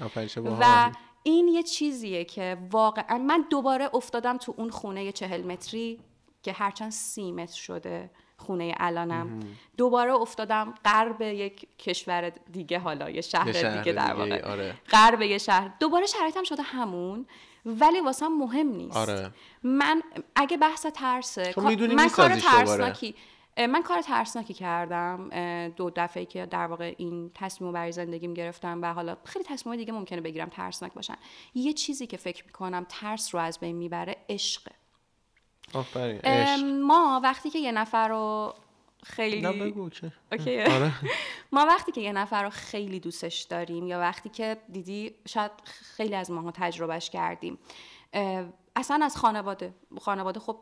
و این یه چیزیه که واقعا من دوباره افتادم تو اون خونه چهل متری که هرچند سی متر شده خونه الانم دوباره افتادم غرب یک کشور دیگه حالا یه شهر, دیگه در واقع آره. غرب یه شهر دوباره شرایطم شده همون ولی واسه مهم نیست آره. من اگه بحث ترسه من کار ترسناکی من کار ترسناکی کردم دو دفعه که در واقع این تصمیم برای زندگیم گرفتم و حالا خیلی تصمیم دیگه ممکنه بگیرم ترسناک باشن یه چیزی که فکر میکنم ترس رو از بین میبره عشقه ما وقتی که یه نفر رو خیلی آره. ما وقتی که یه نفر رو خیلی دوستش داریم یا وقتی که دیدی شاید خیلی از ماها تجربهش کردیم اصلا از خانواده خانواده خب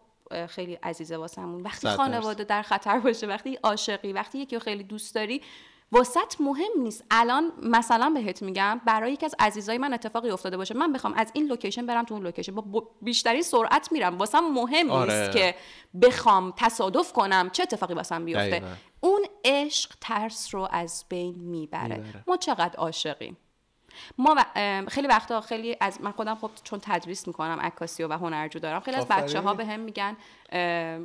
خیلی عزیزه واسمون وقتی خانواده در خطر باشه وقتی عاشقی وقتی یکی رو خیلی دوست داری واسط مهم نیست الان مثلا بهت میگم برای یکی از عزیزای من اتفاقی افتاده باشه من بخوام از این لوکیشن برم تو اون لوکیشن با بیشترین سرعت میرم واسم مهم آره. نیست که بخوام تصادف کنم چه اتفاقی واسم بیفته اون عشق ترس رو از بین میبره ما چقدر عاشقیم ما خیلی وقتا خیلی از من خودم خب چون تدریس میکنم عکاسی و هنرجو دارم خیلی از بچه ها به هم میگن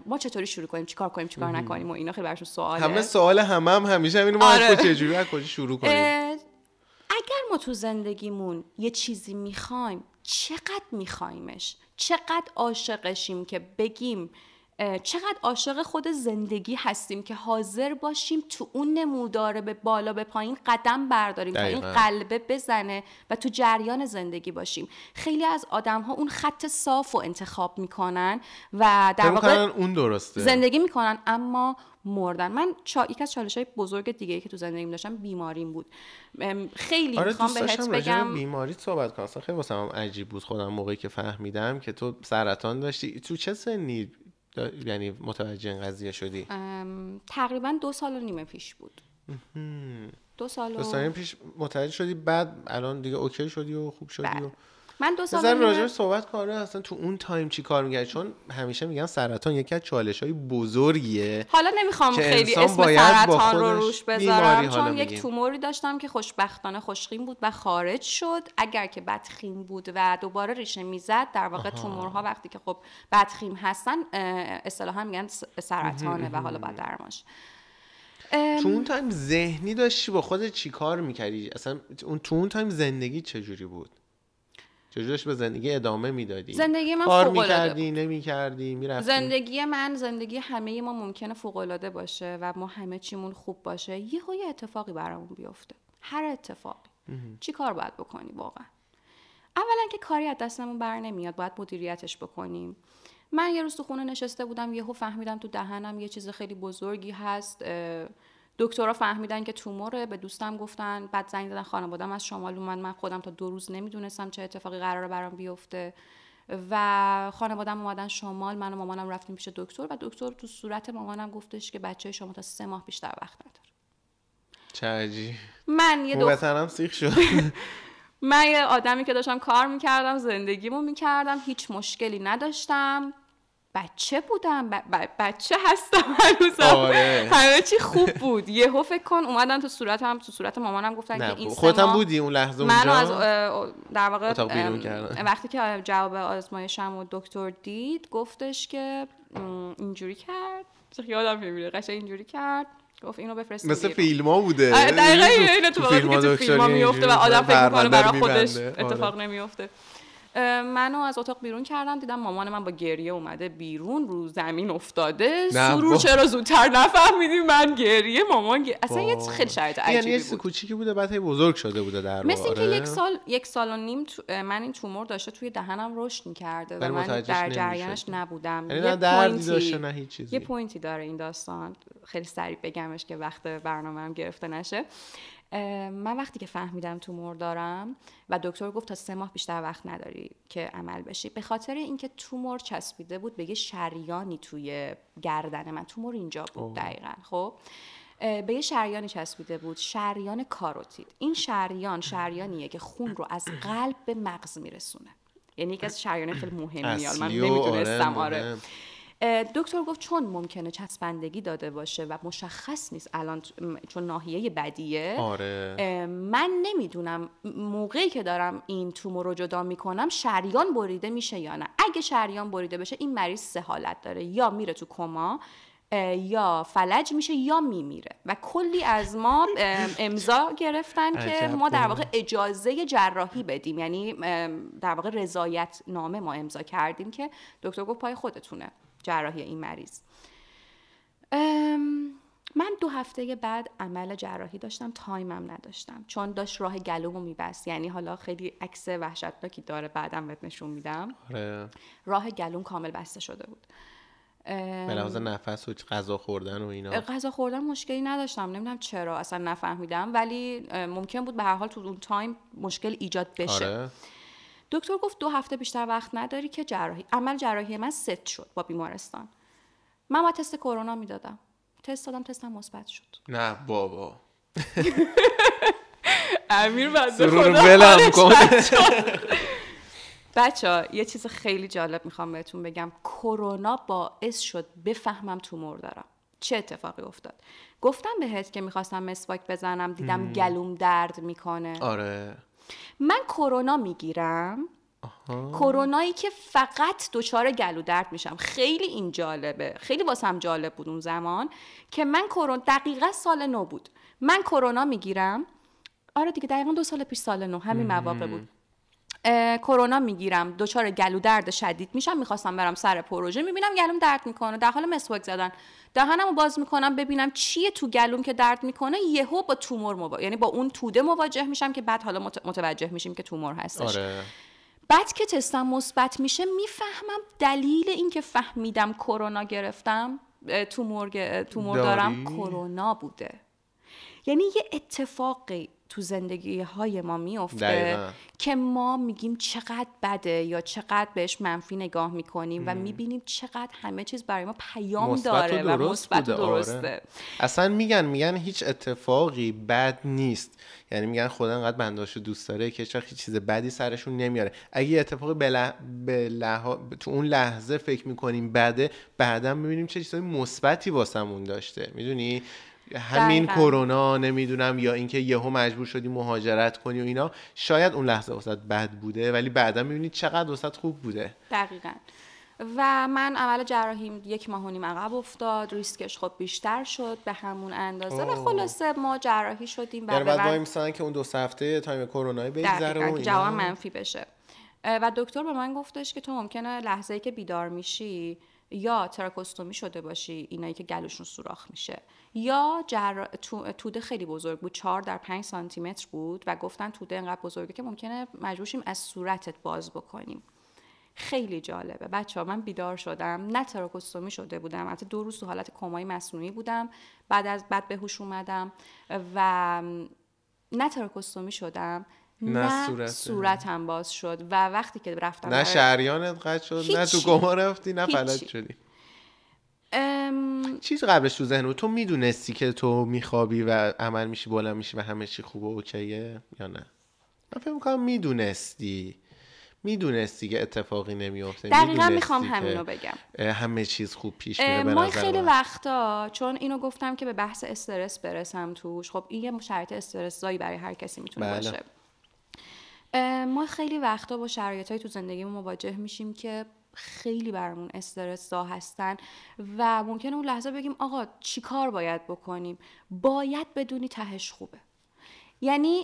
ما چطوری شروع کنیم چیکار کنیم چیکار نکنیم و اینا خیلی براشون سواله همه سوال هم هم همیشه ما آره. خب از کجا شروع کنیم اگر ما تو زندگیمون یه چیزی میخوایم چقدر میخوایمش چقدر عاشقشیم که بگیم چقدر عاشق خود زندگی هستیم که حاضر باشیم تو اون نموداره به بالا به پایین قدم برداریم تا این قلبه بزنه و تو جریان زندگی باشیم خیلی از آدم ها اون خط صاف و انتخاب میکنن و در واقع اون درسته زندگی میکنن اما مردن من چا... از چالش های بزرگ دیگه که تو زندگیم داشتم بیماریم بود خیلی آره میخوام بهت بگم بیماری صحبت کنم خیلی واسم عجیب بود خودم موقعی که فهمیدم که تو سرطان داشتی تو چه سنی یعنی متوجه این قضیه شدی تقریبا دو سال و نیمه پیش بود دو سال و... دو سال پیش متوجه شدی بعد الان دیگه اوکی شدی و خوب شدی و بله. من دو سال صحبت کاره اصلا تو اون تایم چی کار می‌کردی چون همیشه میگن سرطان یکی از چالش های بزرگیه حالا نمیخوام خیلی اسم سرطان رو روش بذارم چون یک توموری داشتم که خوشبختانه خوشخیم بود و خارج شد اگر که بدخیم بود و دوباره ریشه میزد در واقع آها. تومورها وقتی که خب بدخیم هستن اصطلاحا میگن سرطانه و حالا بعد درماش ام... تو اون تایم ذهنی داشتی با خودت چی کار میکردی اصلا اون تو اون تایم زندگی چجوری بود چجورش به زندگی ادامه میدادی زندگی من کردی نمی کردی میرفتی زندگی من زندگی همه ما ممکنه فوق باشه و ما همه چیمون خوب باشه یه یه اتفاقی برامون بیفته هر اتفاقی چی کار باید بکنی واقعا اولا که کاری از دستمون بر نمیاد باید مدیریتش بکنیم من یه روز تو خونه نشسته بودم یهو فهمیدم تو دهنم یه چیز خیلی بزرگی هست دکترها فهمیدن که توموره به دوستم گفتن بعد زنگ زدن خانوادم از شمال اومد من خودم تا دو روز نمیدونستم چه اتفاقی قراره برام بیفته و خانوادم اومدن شمال من و مامانم رفتیم پیش دکتر و دکتر تو صورت مامانم گفتش که بچه شما تا سه ماه بیشتر وقت نداره چه من یه دخترم سیخ شد من یه آدمی که داشتم کار میکردم زندگیمو میکردم هیچ مشکلی نداشتم بچه بودم ب- ب- بچه هستم هنوزم آره. همه چی خوب بود یه فکر کن اومدن تو صورت هم تو صورت مامانم گفتن که خب این خودت هم بودی اون لحظه اونجا از در واقع وقتی که جواب آزمایشم و دکتر دید گفتش که اینجوری کرد یادم میمیره قشنگ اینجوری کرد گفت اینو بفرست مثل فیلم ها بوده آره، دقیقا اینو تو, که تو فیلم ها میفته و آدم فکر کنه برای خودش اتفاق آره. نمیفته منو از اتاق بیرون کردم دیدم مامان من با گریه اومده بیرون رو زمین افتاده سرور چرا زودتر نفهمیدی من گریه مامان اصلا یه خیلی شاید یعنی عجیبی یعنی بود کوچیکی بوده بعد بزرگ شده بوده در مثل اینکه یک سال یک سال و نیم من این تومور داشته توی دهنم رشد میکرده و من در جریانش نبودم یعنی یه پوینتی. نه هیچ چیزی یه پوینتی داره این داستان خیلی سریع بگمش که وقت برنامه‌ام گرفته نشه من وقتی که فهمیدم تومور دارم و دکتر گفت تا سه ماه بیشتر وقت نداری که عمل بشی به خاطر اینکه تومور چسبیده بود به یه شریانی توی گردن من تومور اینجا بود دقیقا خب به یه شریانی چسبیده بود شریان کاروتید این شریان شریانیه که خون رو از قلب به مغز میرسونه یعنی یکی از شریان خیلی مهمی من نمیتونستم آره, آره. دکتر گفت چون ممکنه چسبندگی داده باشه و مشخص نیست الان چون ناحیه بدیه آره. من نمیدونم موقعی که دارم این تومور رو جدا میکنم شریان بریده میشه یا نه اگه شریان بریده بشه این مریض سه حالت داره یا میره تو کما یا فلج میشه یا میمیره و کلی از ما امضا گرفتن که ما در واقع اجازه جراحی بدیم یعنی در واقع رضایت نامه ما امضا کردیم که دکتر گفت پای خودتونه جراحی این مریض من دو هفته بعد عمل جراحی داشتم تایمم نداشتم چون داشت راه گلومو میبست یعنی حالا خیلی عکس وحشتناکی داره بعدم بهت نشون میدم آره. راه گلوم کامل بسته شده بود به لحاظ نفس و غذا خوردن و اینا غذا خوردن مشکلی نداشتم نمیدونم چرا اصلا نفهمیدم ولی ممکن بود به هر حال تو اون تایم مشکل ایجاد بشه آره. دکتر گفت دو هفته بیشتر وقت نداری که جراحی عمل جراحی من ست شد با بیمارستان من با تست کرونا میدادم تست دادم تستم مثبت شد نه بابا امیر خدا بچه یه چیز خیلی جالب میخوام بهتون بگم کرونا باعث شد بفهمم تومور دارم چه اتفاقی افتاد گفتم بهت که میخواستم مسواک بزنم دیدم گلوم درد میکنه آره من کرونا میگیرم کرونایی که فقط دچار گلو درد میشم خیلی این جالبه خیلی واسم جالب بود اون زمان که من کرونا دقیقا سال نو بود من کرونا میگیرم آره دیگه دقیقا دو سال پیش سال نو همین مواقع بود کرونا میگیرم دچار گلو درد شدید میشم میخواستم برم سر پروژه میبینم گلوم درد میکنه در حال مسواک زدن دهنمو باز میکنم ببینم چیه تو گلوم که درد میکنه یهو با تومور مواجه یعنی با اون توده مواجه میشم که بعد حالا متوجه میشیم که تومور هستش آره. بعد که تستم مثبت میشه میفهمم دلیل اینکه فهمیدم کرونا گرفتم تومور, تومور دارم کرونا بوده یعنی یه اتفاقی تو زندگی های ما میفته که ما میگیم چقدر بده یا چقدر بهش منفی نگاه میکنیم و میبینیم چقدر همه چیز برای ما پیام داره و مثبت آره. درسته آره. اصلا میگن میگن هیچ اتفاقی بد نیست یعنی میگن خدا انقدر بنداش دوست داره که چرا هیچ چیز بدی سرشون نمیاره اگه اتفاقی بله... بله... تو اون لحظه فکر میکنیم بده بعدا میبینیم چه چیزای مثبتی واسمون داشته میدونی همین کرونا نمیدونم یا اینکه یهو مجبور شدی مهاجرت کنی و اینا شاید اون لحظه وسط بد بوده ولی بعدا میبینی چقدر وسط خوب بوده دقیقا و من عمل جراحیم یک ماه و نیم عقب افتاد ریسکش خب بیشتر شد به همون اندازه و خلاصه ما جراحی شدیم یعنی بعد بعد که اون دو هفته تایم کرونا بگذره و جواب منفی بشه و دکتر به من گفتش که تو ممکنه لحظه که بیدار میشی یا تراکوستومی شده باشی اینایی که گلوشون سوراخ میشه یا جر... تو... توده خیلی بزرگ بود چهار در پنج سانتی متر بود و گفتن توده انقدر بزرگه که ممکنه مجبورشیم از صورتت باز بکنیم خیلی جالبه بچه ها من بیدار شدم نه تراکوستومی شده بودم حتی دو روز تو حالت کمای مصنوعی بودم بعد از بعد به هوش اومدم و نه تراکوستومی شدم نه, صورت صورتم باز شد و وقتی که رفتم نه شریانت قد شد نه تو گما رفتی نه فلج شدی ام... چیز قبلش تو ذهن تو میدونستی که تو میخوابی و عمل میشی بالا میشی و همه چی خوبه اوکیه یا نه من فکر میکنم میدونستی میدونستی که اتفاقی نمیفته دقیقا میخوام همینو بگم همه چیز خوب پیش میره ما خیلی وقتا چون اینو گفتم که به بحث استرس برسم توش خب این یه شرط استرس زایی برای هر کسی میتونه بله. باشه ما خیلی وقتا با شرایط های تو زندگیمون مواجه میشیم که خیلی برامون استرس دا هستن و ممکنه اون لحظه بگیم آقا چی کار باید بکنیم باید بدونی تهش خوبه یعنی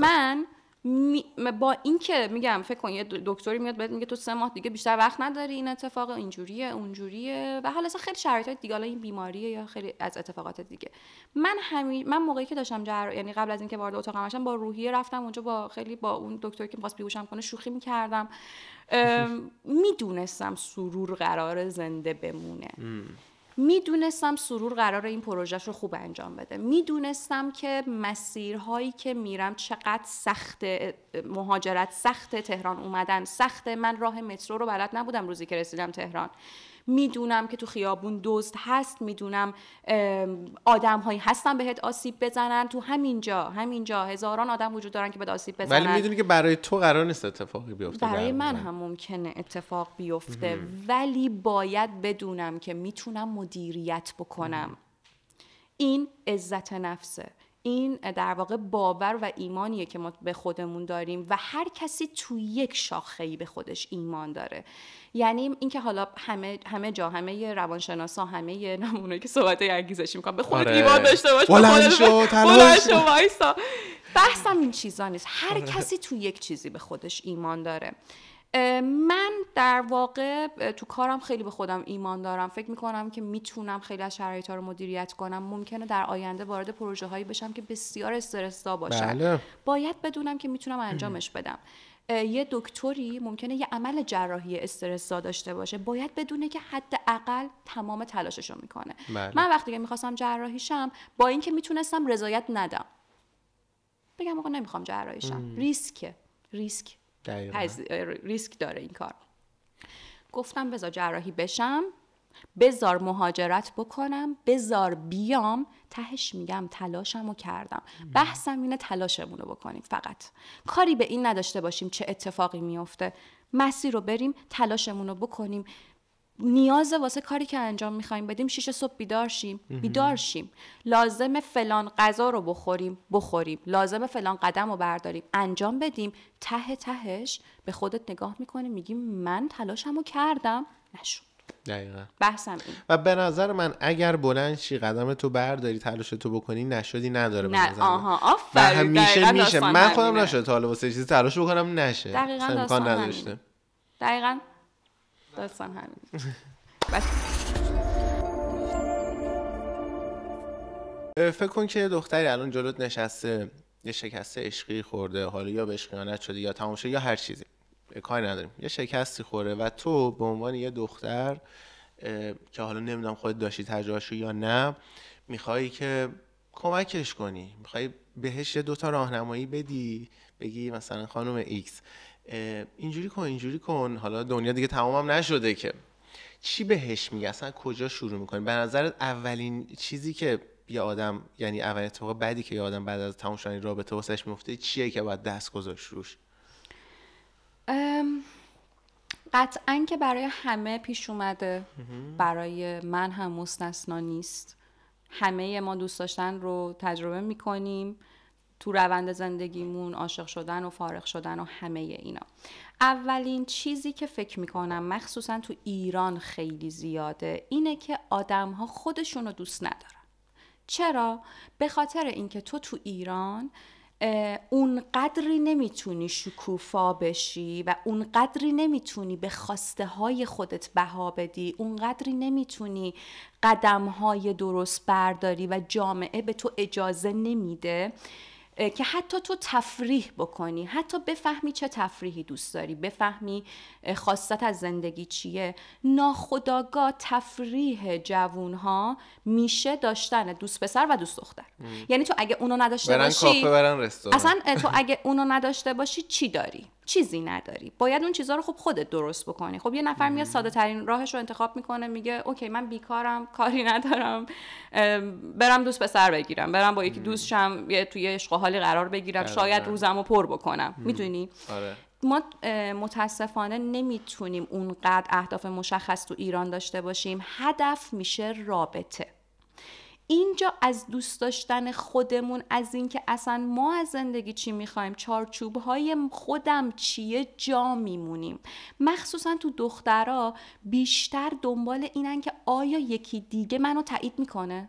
من می... با اینکه میگم فکر کن یه دکتری میاد بهت میگه تو سه ماه دیگه بیشتر وقت نداری این اتفاق اینجوریه اونجوریه و حالا اصلا خیلی شرایط دیگه حالا این بیماریه یا خیلی از اتفاقات دیگه من من موقعی که داشتم جر... یعنی قبل از اینکه وارد اتاق بشم با روحیه رفتم اونجا با خیلی با اون دکتری که می‌خواست بیهوشم کنه شوخی میکردم میدونستم سرور قرار زنده بمونه میدونستم سرور قرار این پروژهش رو خوب انجام بده میدونستم که مسیرهایی که میرم چقدر سخت مهاجرت سخت تهران اومدن سخت من راه مترو رو بلد نبودم روزی که رسیدم تهران میدونم که تو خیابون دزد هست میدونم آدم هایی هستن بهت آسیب بزنن تو همینجا همینجا هزاران آدم وجود دارن که بهت آسیب بزنن ولی میدونی که برای تو قرار نیست اتفاقی بیفته برای من هم ممکنه اتفاق بیفته ولی باید بدونم که میتونم مدیریت بکنم این عزت نفسه این در واقع باور و ایمانیه که ما به خودمون داریم و هر کسی تو یک ای به خودش ایمان داره یعنی اینکه حالا همه همه جا همه روانشناسا همه نمونه که صحبت انگیزشی میکنن به خودت آره. ایمان داشته باش بلند بحثم این چیزا نیست هر آره. کسی تو یک چیزی به خودش ایمان داره من در واقع تو کارم خیلی به خودم ایمان دارم فکر میکنم که میتونم خیلی از شرایط رو مدیریت کنم ممکنه در آینده وارد پروژه هایی بشم که بسیار استرسا باشن بله. باید بدونم که میتونم انجامش بدم یه دکتری ممکنه یه عمل جراحی استرسا داشته باشه باید بدونه که حداقل تمام تلاشش رو میکنه بله. من وقتی که میخواستم جراحیشم با اینکه میتونستم رضایت ندم بگم آقا نمیخوام جراحیشم ریسک ریسک ریسک داره این کار گفتم بذار جراحی بشم بزار مهاجرت بکنم بزار بیام تهش میگم تلاشمو کردم بحثم اینه تلاشمون رو بکنیم فقط کاری به این نداشته باشیم چه اتفاقی میفته مسیر رو بریم تلاشمون رو بکنیم نیاز واسه کاری که انجام میخوایم بدیم شیش صبح بیدار شیم بیدار شیم لازم فلان غذا رو بخوریم بخوریم لازم فلان قدم رو برداریم انجام بدیم ته تهش به خودت نگاه میکنه میگیم من تلاشم رو کردم نشد دقیقا بحثم این و به نظر من اگر بلند شی قدم تو برداری تلاش تو بکنی نشدی نداره نه همیشه میشه من خودم نشد واسه تلاش بکنم نشه دقیقاً نداشته دقیقا داستان همین فکر کن که دختری الان جلوت نشسته یه شکست عشقی خورده حالا یا بهش خیانت شده یا تمام شده یا هر چیزی کاری نداریم یه شکستی خوره و تو به عنوان یه دختر که حالا نمیدونم خودت داشتی تجربهشو یا نه میخوایی که کمکش کنی میخوایی بهش یه دوتا راهنمایی بدی بگی مثلا خانم ایکس اینجوری کن اینجوری کن حالا دنیا دیگه تمامم نشده که چی بهش میگه اصلا کجا شروع میکنی؟ به نظرت اولین چیزی که یه آدم یعنی اول اتفاق بعدی که یه آدم بعد از تمام شدن رابطه واسش میفته چیه که باید دست گذاشت روش قطعا که برای همه پیش اومده برای من هم مستثنا نیست همه ما دوست داشتن رو تجربه میکنیم تو روند زندگیمون عاشق شدن و فارغ شدن و همه اینا اولین چیزی که فکر میکنم مخصوصا تو ایران خیلی زیاده اینه که آدم ها خودشون رو دوست ندارن چرا؟ به خاطر اینکه تو تو ایران اون قدری نمیتونی شکوفا بشی و اون قدری نمیتونی به خواسته های خودت بها بدی اون قدری نمیتونی قدم های درست برداری و جامعه به تو اجازه نمیده که حتی تو تفریح بکنی حتی بفهمی چه تفریحی دوست داری بفهمی خاصت از زندگی چیه ناخداغا تفریح جوونها میشه داشتن دوست پسر و دوست دختر یعنی تو اگه اونو نداشته برن باشی کافه برن رستوران. اصلا تو اگه اونو نداشته باشی چی داری چیزی نداری باید اون چیزها رو خب خودت درست بکنی خب یه نفر میاد ساده ترین راهش رو انتخاب میکنه میگه اوکی من بیکارم کاری ندارم برم دوست پسر بگیرم برم با یکی دوست شم یه توی عشق حالی قرار بگیرم شاید روزم رو پر بکنم میدونی آره. ما متاسفانه نمیتونیم اونقدر اهداف مشخص تو ایران داشته باشیم هدف میشه رابطه اینجا از دوست داشتن خودمون از اینکه اصلا ما از زندگی چی میخوایم چارچوب های خودم چیه جا میمونیم مخصوصا تو دخترها بیشتر دنبال اینن که آیا یکی دیگه منو تایید میکنه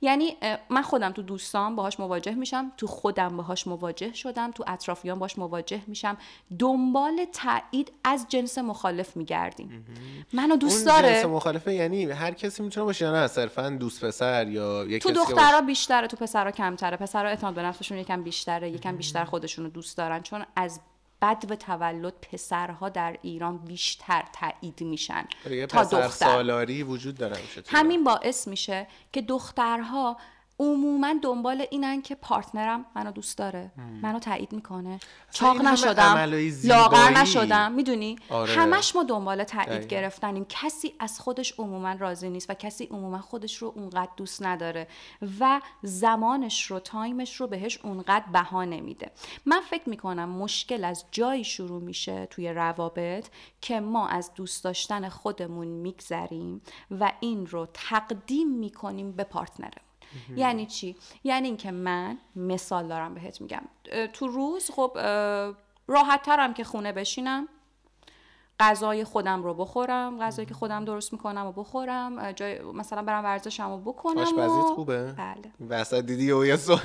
یعنی من خودم تو دوستان باهاش مواجه میشم تو خودم باهاش مواجه شدم تو اطرافیان باهاش مواجه میشم دنبال تایید از جنس مخالف میگردیم منو دوست داره جنس مخالف یعنی هر کسی میتونه باشه نه صرفا دوست پسر یا یک تو دخترها بیشتره تو پسرها کمتره پسرها اعتماد به نفسشون یکم بیشتره یکم بیشتر خودشونو دوست دارن چون از بد و تولد پسرها در ایران بیشتر تایید میشن آره، تا دختر سالاری وجود داره همین باعث میشه که دخترها عموما دنبال اینن که پارتنرم منو دوست داره منو تایید میکنه چاق نشدم لاغر نشدم میدونی آره. همش ما دنبال تایید گرفتنیم کسی از خودش عموما راضی نیست و کسی عموما خودش رو اونقدر دوست نداره و زمانش رو تایمش رو بهش اونقدر بها نمیده من فکر میکنم مشکل از جایی شروع میشه توی روابط که ما از دوست داشتن خودمون میگذریم و این رو تقدیم میکنیم به پارتنرمون یعنی چی یعنی اینکه من مثال دارم بهت میگم تو روز خب راحت ترم که خونه بشینم غذای خودم رو بخورم غذایی که خودم درست میکنم و بخورم جای مثلا برم ورزشم رو بکنم آشپزیت و... خوبه بله وسط دیدی و یه سو...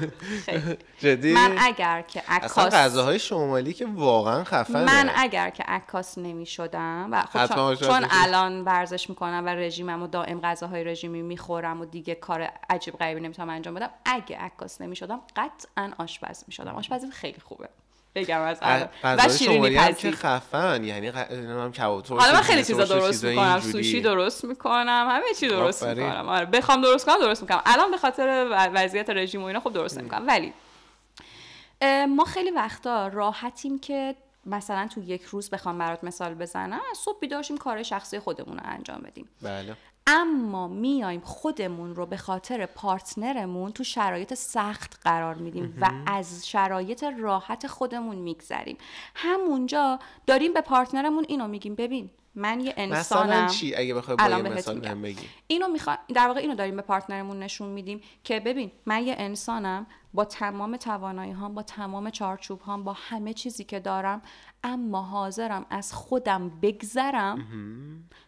جدی من اگر که عکاس اصلا غذاهای شمالی که واقعا خفنه من اگر که عکاس نمیشدم و خب چون... الان ورزش میکنم و رژیمم و دائم غذاهای رژیمی میخورم و دیگه کار عجیب غریبی نمیتونم انجام بدم اگه عکاس نمیشدم قطعا آشپز شدم. آشپزی خیلی خوبه بگم از و شیرینی که خفن یعنی هم کباب حالا من خیلی چیزا درست میکنم سوشی درست میکنم همه چی درست میکنم آره بخوام درست کنم درست میکنم الان به خاطر وضعیت رژیم و اینا خب درست نمیکنم ولی ما خیلی وقتا راحتیم که مثلا تو یک روز بخوام برات مثال بزنم صبح بیدارشیم کار شخصی خودمون رو انجام بدیم بله اما میایم خودمون رو به خاطر پارتنرمون تو شرایط سخت قرار میدیم و از شرایط راحت خودمون میگذریم همونجا داریم به پارتنرمون اینو میگیم ببین من یه انسانم مثلا چی اگه بخوای یه مثال بگی اینو میخوا... در واقع اینو داریم به پارتنرمون نشون میدیم که ببین من یه انسانم با تمام توانایی هم با تمام چارچوب هم با همه چیزی که دارم اما حاضرم از خودم بگذرم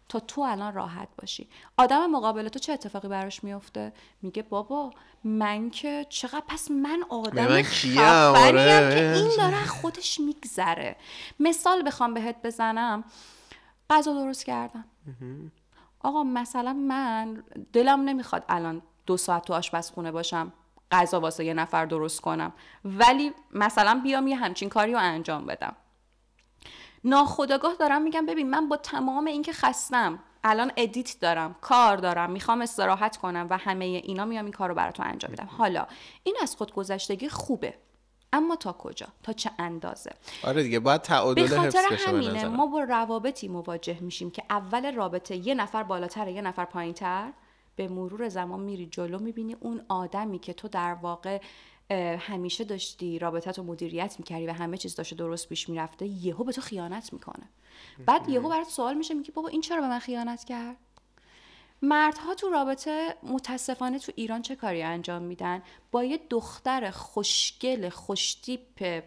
تا تو الان راحت باشی آدم مقابل تو چه اتفاقی براش میفته میگه بابا من که چقدر پس من آدم من که آره. این داره خودش میگذره مثال بخوام بهت بزنم غذا درست کردم آقا مثلا من دلم نمیخواد الان دو ساعت تو آشپزخونه باشم غذا واسه یه نفر درست کنم ولی مثلا بیام یه همچین کاری رو انجام بدم ناخداگاه دارم میگم ببین من با تمام اینکه خستم الان ادیت دارم کار دارم میخوام استراحت کنم و همه اینا میام این کار رو براتون انجام بدم حالا این از خودگذشتگی خوبه اما تا کجا تا چه اندازه آره دیگه باید تعادل به خاطر همینه ما با روابطی مواجه میشیم که اول رابطه یه نفر بالاتر یه نفر پایینتر به مرور زمان میری جلو میبینی اون آدمی که تو در واقع همیشه داشتی رابطت و مدیریت میکردی و همه چیز داشته درست پیش میرفته یهو به تو خیانت میکنه بعد یهو برات سوال میشه میگه بابا این چرا به من خیانت کرد مردها تو رابطه متاسفانه تو ایران چه کاری انجام میدن با یه دختر خوشگل خوشتیپ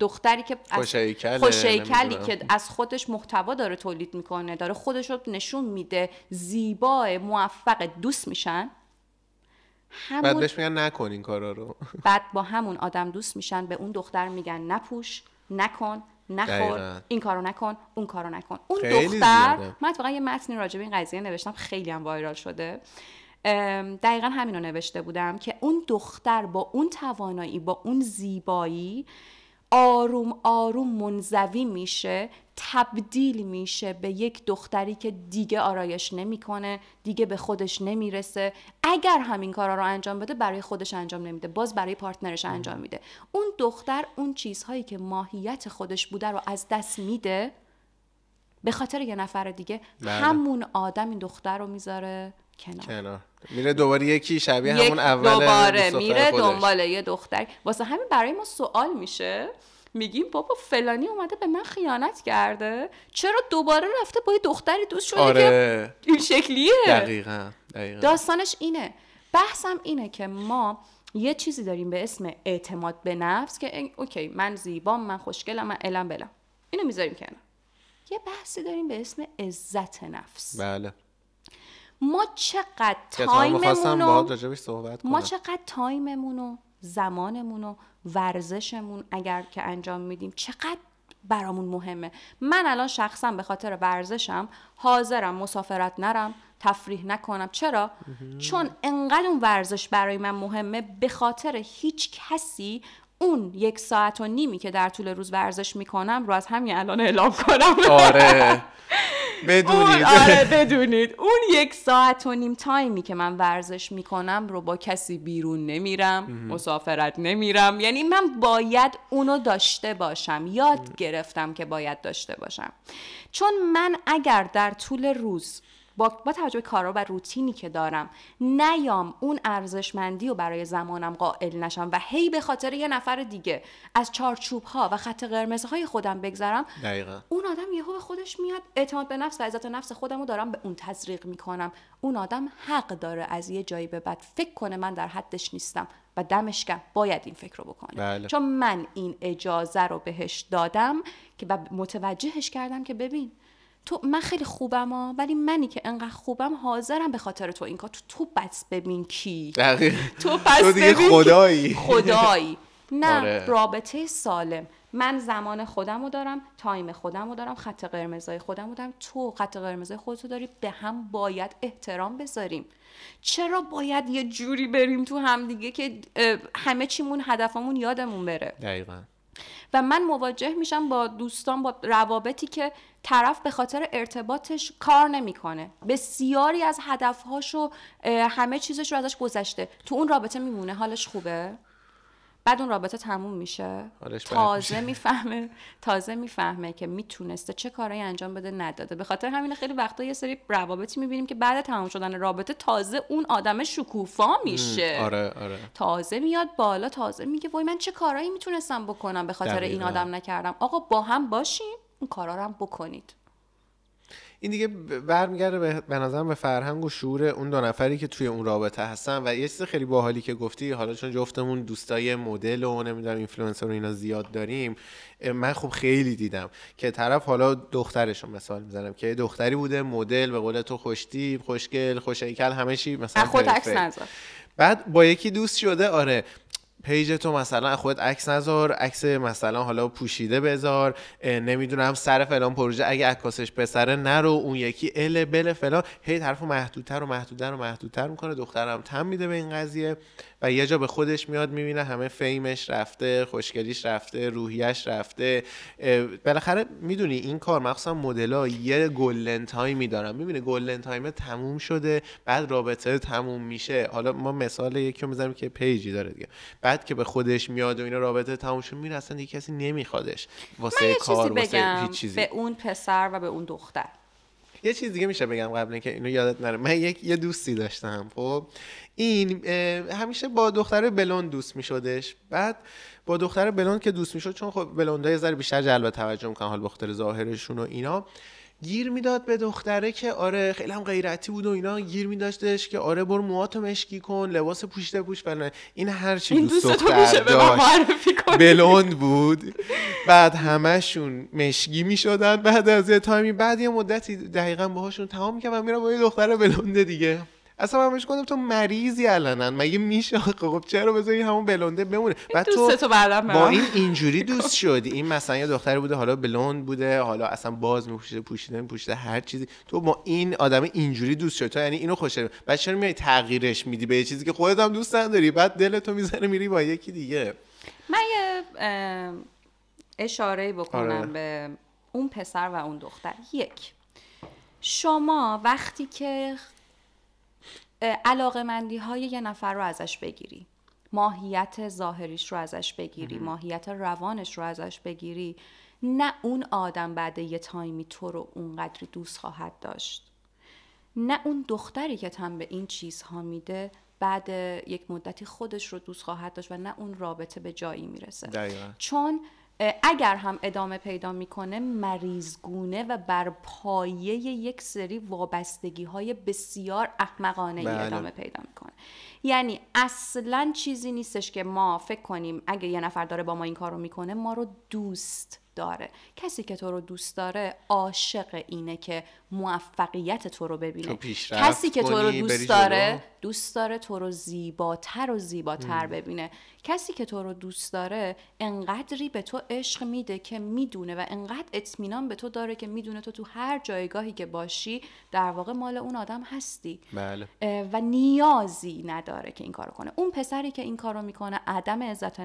دختری که خوشیکل خوشیکلی که از خودش محتوا داره تولید میکنه داره خودش رو نشون میده زیبا موفق دوست میشن همون بعد بهش میگن نکن این کارا رو بعد با همون آدم دوست میشن به اون دختر میگن نپوش نکن نخور این کارو نکن اون کارو نکن اون دختر من یه متنی راجع به این قضیه نوشتم خیلی هم وایرال شده دقیقا همینو نوشته بودم که اون دختر با اون توانایی با اون زیبایی آروم آروم منزوی میشه تبدیل میشه به یک دختری که دیگه آرایش نمیکنه دیگه به خودش نمیرسه اگر همین کارا رو انجام بده برای خودش انجام نمیده باز برای پارتنرش انجام میده اون دختر اون چیزهایی که ماهیت خودش بوده رو از دست میده به خاطر یه نفر دیگه بله. همون آدم این دختر رو میذاره کنار میره دوباره یکی شبیه همون اول دوباره میره دنبال یه دختر واسه همین برای ما سوال میشه میگیم بابا فلانی اومده به من خیانت کرده چرا دوباره رفته با یه دختری دوست شده آره. که این شکلیه دقیقا. دقیقا. داستانش اینه بحثم اینه که ما یه چیزی داریم به اسم اعتماد به نفس که اوکی من زیبام من خوشگلم من علم بلم اینو میذاریم کنار یه بحثی داریم به اسم عزت نفس بله ما چقدر تایممون ما چقدر تایممون و زمانمون و ورزشمون اگر که انجام میدیم چقدر برامون مهمه من الان شخصا به خاطر ورزشم حاضرم مسافرت نرم تفریح نکنم چرا چون انقدر اون ورزش برای من مهمه به خاطر هیچ کسی اون یک ساعت و نیمی که در طول روز ورزش میکنم رو از همین الان اعلام کنم آره بدونید آره بدونید اون یک ساعت و نیم تایمی که من ورزش میکنم رو با کسی بیرون نمیرم مسافرت نمیرم یعنی من باید اونو داشته باشم یاد گرفتم که باید داشته باشم چون من اگر در طول روز با, با توجه به کارا و روتینی که دارم نیام اون ارزشمندی رو برای زمانم قائل نشم و هی به خاطر یه نفر دیگه از چارچوب ها و خط قرمز های خودم بگذرم دقیقا. اون آدم یهو به خودش میاد اعتماد به نفس و عزت نفس خودم رو دارم به اون تزریق میکنم اون آدم حق داره از یه جایی به بعد فکر کنه من در حدش نیستم و دمشکم باید این فکر رو بکنه بله. چون من این اجازه رو بهش دادم که متوجهش کردم که ببین تو من خیلی خوبم ها ولی منی که انقدر خوبم حاضرم به خاطر تو این کار تو تو بس ببین کی تو پس تو دیگه خدایی خدایی نه آره. رابطه سالم من زمان خودم رو دارم تایم خودم رو دارم خط قرمزای خودم رو دارم تو خط قرمزای رو داری به هم باید احترام بذاریم چرا باید یه جوری بریم تو همدیگه که همه چیمون هدفمون یادمون بره دقیقا و من مواجه میشم با دوستان با روابطی که طرف به خاطر ارتباطش کار نمیکنه بسیاری از هدفهاش و همه چیزش رو ازش گذشته تو اون رابطه میمونه حالش خوبه بعد اون رابطه تموم میشه تازه میفهمه تازه میفهمه که میتونسته چه کارهایی انجام بده نداده به خاطر همین خیلی وقتا یه سری روابطی میبینیم که بعد تمام شدن رابطه تازه اون آدم شکوفا میشه آره، آره. تازه میاد بالا تازه میگه وای من چه کارهایی میتونستم بکنم به خاطر این آدم نکردم آقا با هم باشیم اون کارا رو هم بکنید این دیگه برمیگرده به نظرم به فرهنگ و شعور اون دو نفری که توی اون رابطه هستن و یه چیز خیلی باحالی که گفتی حالا چون جفتمون دوستای مدل و نمیدونم اینفلوئنسر و اینا زیاد داریم من خب خیلی دیدم که طرف حالا دخترش رو مثال میزنم که دختری بوده مدل به قول تو خوشتی خوشگل خوشیکل همه چی مثلا خود عکس بعد با یکی دوست شده آره پیج تو مثلا خودت عکس نذار عکس مثلا حالا پوشیده بذار نمیدونم سر فلان پروژه اگه عکاسش پسره نرو اون یکی ال بل فلان هی طرفو محدودتر و محدودتر و محدودتر میکنه دخترم تم میده به این قضیه و یه جا به خودش میاد میبینه همه فیمش رفته خوشگلیش رفته روحیش رفته بالاخره میدونی این کار مخصوصا ها یه گلدن تایمی دارن میبینه گلدن تایمه تموم شده بعد رابطه تموم میشه حالا ما مثال یکی میزنیم که پیجی داره دیگه بعد که به خودش میاد و اینا رابطه تموم شده میره اصلا کسی نمیخوادش واسه کار واسه هیچ چیزی به اون پسر و به اون دختر یه چیز دیگه میشه بگم قبل اینکه اینو یادت نره من یک یه دوستی داشتم خب این همیشه با دختر بلوند دوست میشدش بعد با دختر بلوند که دوست میشد چون خب بلوندای یه بیشتر جلب توجه میکنن حال بخاطر ظاهرشون و اینا گیر میداد به دختره که آره خیلی هم غیرتی بود و اینا گیر میداشتش که آره برو مواتو مشکی کن لباس پوشیده پوش فلان این هر چی این دوست دختر داشت بلوند بود بعد همشون مشکی میشدن بعد از یه تایمی بعد یه مدتی دقیقا باهاشون تمام میکردم میرم با یه دختر بلونده دیگه اصلا بهش گفتم تو مریضی الان مگه میشه خب چرا بذاری همون بلونده بمونه بعد تو, تو با این اینجوری دوست شدی این مثلا یه دختری بوده حالا بلوند بوده حالا اصلا باز میپوشیده پوشیده میپوشیده هر چیزی تو با این آدم اینجوری دوست شد تو یعنی اینو میاد بعد چرا میای تغییرش میدی به یه چیزی که خودت هم دوست نداری بعد دلتو میزنه میری با یکی دیگه من یه اشاره بکنم آره. به اون پسر و اون دختر یک شما وقتی که علاقه مندی های یه نفر رو ازش بگیری ماهیت ظاهریش رو ازش بگیری ماهیت روانش رو ازش بگیری نه اون آدم بعد یه تایمی تو رو اونقدری دوست خواهد داشت نه اون دختری که تم به این چیزها میده بعد یک مدتی خودش رو دوست خواهد داشت و نه اون رابطه به جایی میرسه دقیقا. چون اگر هم ادامه پیدا میکنه مریضگونه و بر پایه یک سری وابستگی های بسیار احمقانه ای بله. ادامه پیدا میکنه یعنی اصلا چیزی نیستش که ما فکر کنیم اگر یه نفر داره با ما این کار رو میکنه ما رو دوست داره کسی که تو رو دوست داره عاشق اینه که موفقیت تو رو ببینه کسی که تو رو دوست داره دوست داره تو رو زیباتر و زیباتر ببینه کسی که تو رو دوست داره انقدری به تو عشق میده که میدونه و انقدر اطمینان به تو داره که میدونه تو تو هر جایگاهی که باشی در واقع مال اون آدم هستی بله. و نیازی نداره که این کارو کنه اون پسری که این کارو میکنه عدم عزت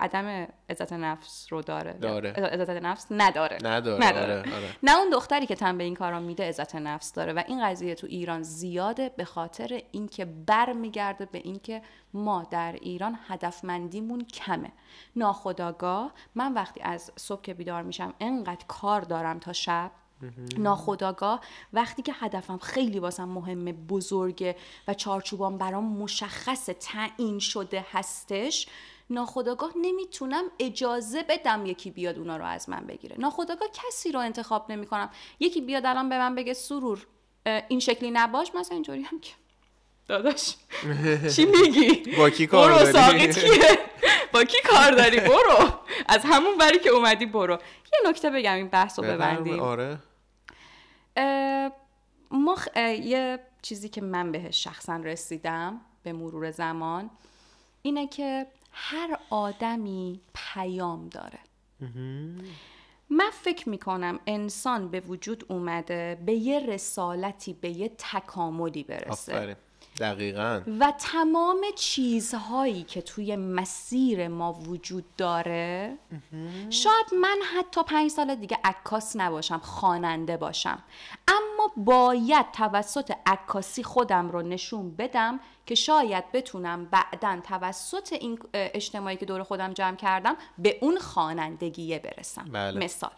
عدم عزت نفس رو داره داره عزت نفس نداره نداره, آره. نه اون دختری که تن به این کارا میده عزت نفس داره و این قضیه تو ایران زیاده به خاطر اینکه برمیگرده به اینکه ما در ایران هدفمندیمون کمه ناخداگاه من وقتی از صبح که بیدار میشم انقدر کار دارم تا شب ناخداگاه وقتی که هدفم خیلی واسم مهمه بزرگه و چارچوبان برام مشخص تعیین شده هستش ناخداگاه نمیتونم اجازه بدم یکی بیاد اونا رو از من بگیره ناخداگاه کسی رو انتخاب نمیکنم یکی بیاد الان به من بگه سرور این شکلی نباش مثلا اینجوری هم که داداش چی میگی با کی کار برو با کی کار داری برو از همون بری که اومدی برو یه نکته بگم این بحث رو ببندیم آره ما یه چیزی که من بهش شخصا رسیدم به مرور زمان اینه که هر آدمی پیام داره من فکر میکنم انسان به وجود اومده به یه رسالتی به یه تکاملی برسه دقیقا و تمام چیزهایی که توی مسیر ما وجود داره شاید من حتی پنج سال دیگه عکاس نباشم خواننده باشم اما باید توسط عکاسی خودم رو نشون بدم که شاید بتونم بعدا توسط این اجتماعی که دور خودم جمع کردم به اون خانندگیه برسم بله. مثال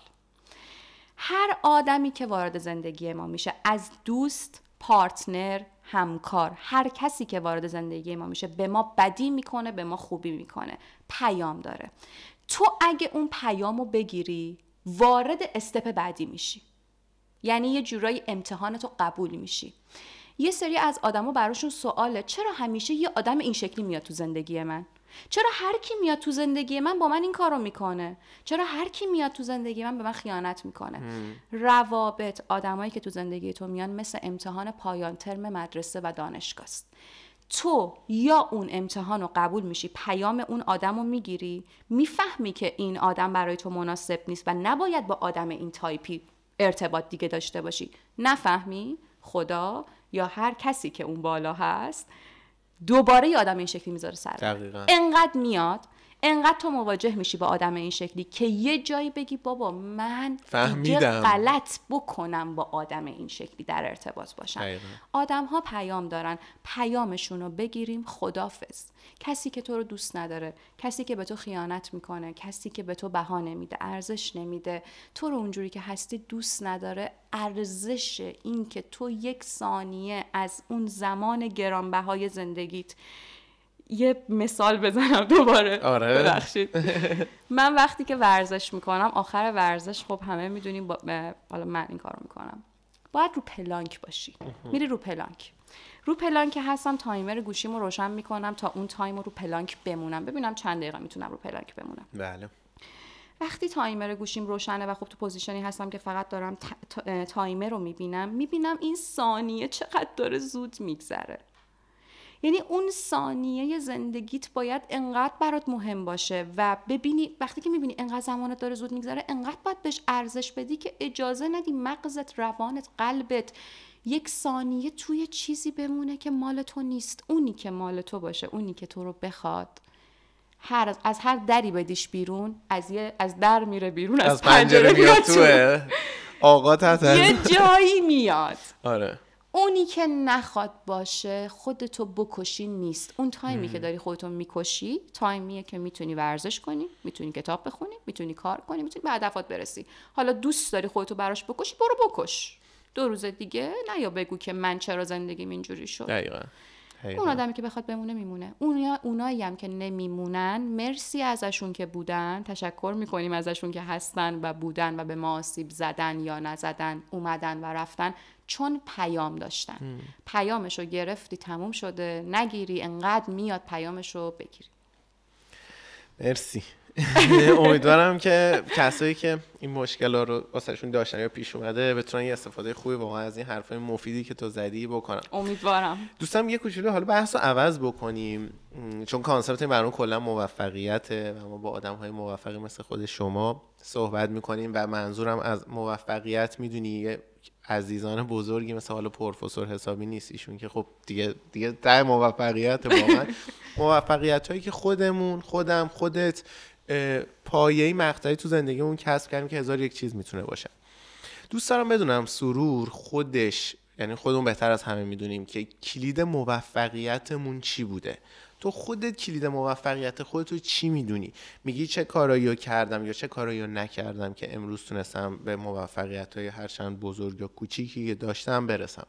هر آدمی که وارد زندگی ما میشه از دوست پارتنر همکار هر کسی که وارد زندگی ما میشه به ما بدی میکنه به ما خوبی میکنه پیام داره تو اگه اون پیام رو بگیری وارد استپ بعدی میشی یعنی یه جورایی تو قبول میشی یه سری از آدما براشون سواله چرا همیشه یه آدم این شکلی میاد تو زندگی من چرا هر کی میاد تو زندگی من با من این کارو میکنه چرا هر کی میاد تو زندگی من به من خیانت میکنه روابط آدمایی که تو زندگی تو میان مثل امتحان پایان ترم مدرسه و دانشگاه است تو یا اون امتحان رو قبول میشی پیام اون آدم رو میگیری میفهمی که این آدم برای تو مناسب نیست و نباید با آدم این تایپی ارتباط دیگه داشته باشی نفهمی خدا یا هر کسی که اون بالا هست دوباره یه آدم این شکلی میذاره سر انقدر میاد انقدر تو مواجه میشی با آدم این شکلی که یه جایی بگی بابا من فهمیدم غلط بکنم با آدم این شکلی در ارتباط باشم آدم ها پیام دارن پیامشون رو بگیریم خدافز کسی که تو رو دوست نداره کسی که به تو خیانت میکنه کسی که به تو بها نمیده ارزش نمیده تو رو اونجوری که هستی دوست نداره ارزش این که تو یک ثانیه از اون زمان گرانبهای زندگیت یه مثال بزنم دوباره آره. ببخشید من وقتی که ورزش میکنم آخر ورزش خب همه میدونیم با... حالا من این کارو میکنم باید رو پلانک باشی میری رو پلانک رو پلانک هستم تایمر گوشیمو روشن میکنم تا اون تایم رو پلانک بمونم ببینم چند دقیقه میتونم رو پلانک بمونم بله وقتی تایمر گوشیم روشنه و خب تو پوزیشنی هستم که فقط دارم تا... تایمر رو میبینم میبینم این ثانیه چقدر داره زود میگذره یعنی اون ثانیه زندگیت باید انقدر برات مهم باشه و ببینی وقتی که میبینی انقدر زمانت داره زود میگذره انقدر باید بهش ارزش بدی که اجازه ندی مغزت روانت قلبت یک ثانیه توی چیزی بمونه که مال تو نیست اونی که مال تو باشه اونی که تو رو بخواد هر از هر دری بدیش بیرون از یه از در میره بیرون از, از پنجره, میاد توه آقا تحت یه جایی میاد آره اونی که نخواد باشه خودتو بکشی نیست اون تایمی که داری خودتو میکشی تایمیه که میتونی ورزش کنی میتونی کتاب بخونی میتونی کار کنی میتونی به هدفات برسی حالا دوست داری خودتو براش بکشی برو بکش دو روز دیگه نه یا بگو که من چرا زندگیم اینجوری شد دقیقا. اون آدمی که بخواد بمونه میمونه اون اونایی هم که نمیمونن مرسی ازشون که بودن تشکر میکنیم ازشون که هستن و بودن و به ما آسیب زدن یا نزدن اومدن و رفتن چون پیام داشتن پیامش رو گرفتی تموم شده نگیری انقدر میاد پیامش رو بگیری مرسی امیدوارم که کسایی که این مشکل رو واسهشون داشتن یا پیش اومده بتونن یه استفاده خوبی واقعا از این حرفای مفیدی که تو زدی بکنم امیدوارم دوستم یه کوچولو حالا بحث رو عوض بکنیم چون کانسپت این برنامه کلا موفقیته و ما با آدم های موفقی مثل خود شما صحبت میکنیم و منظورم از موفقیت میدونی عزیزان بزرگی مثل حالا پروفسور حسابی نیست ایشون که خب دیگه دیگه موفقیت واقعا موفقیت هایی که خودمون خودم خودت پایه مقطعی تو زندگیمون کسب کردیم که هزار یک چیز میتونه باشه دوست دارم بدونم سرور خودش یعنی خودمون بهتر از همه میدونیم که کلید موفقیتمون چی بوده تو خودت کلید موفقیت خودتو چی میدونی میگی چه کارایی کردم یا چه کارایی نکردم که امروز تونستم به موفقیت های هرچند بزرگ یا کوچیکی که داشتم برسم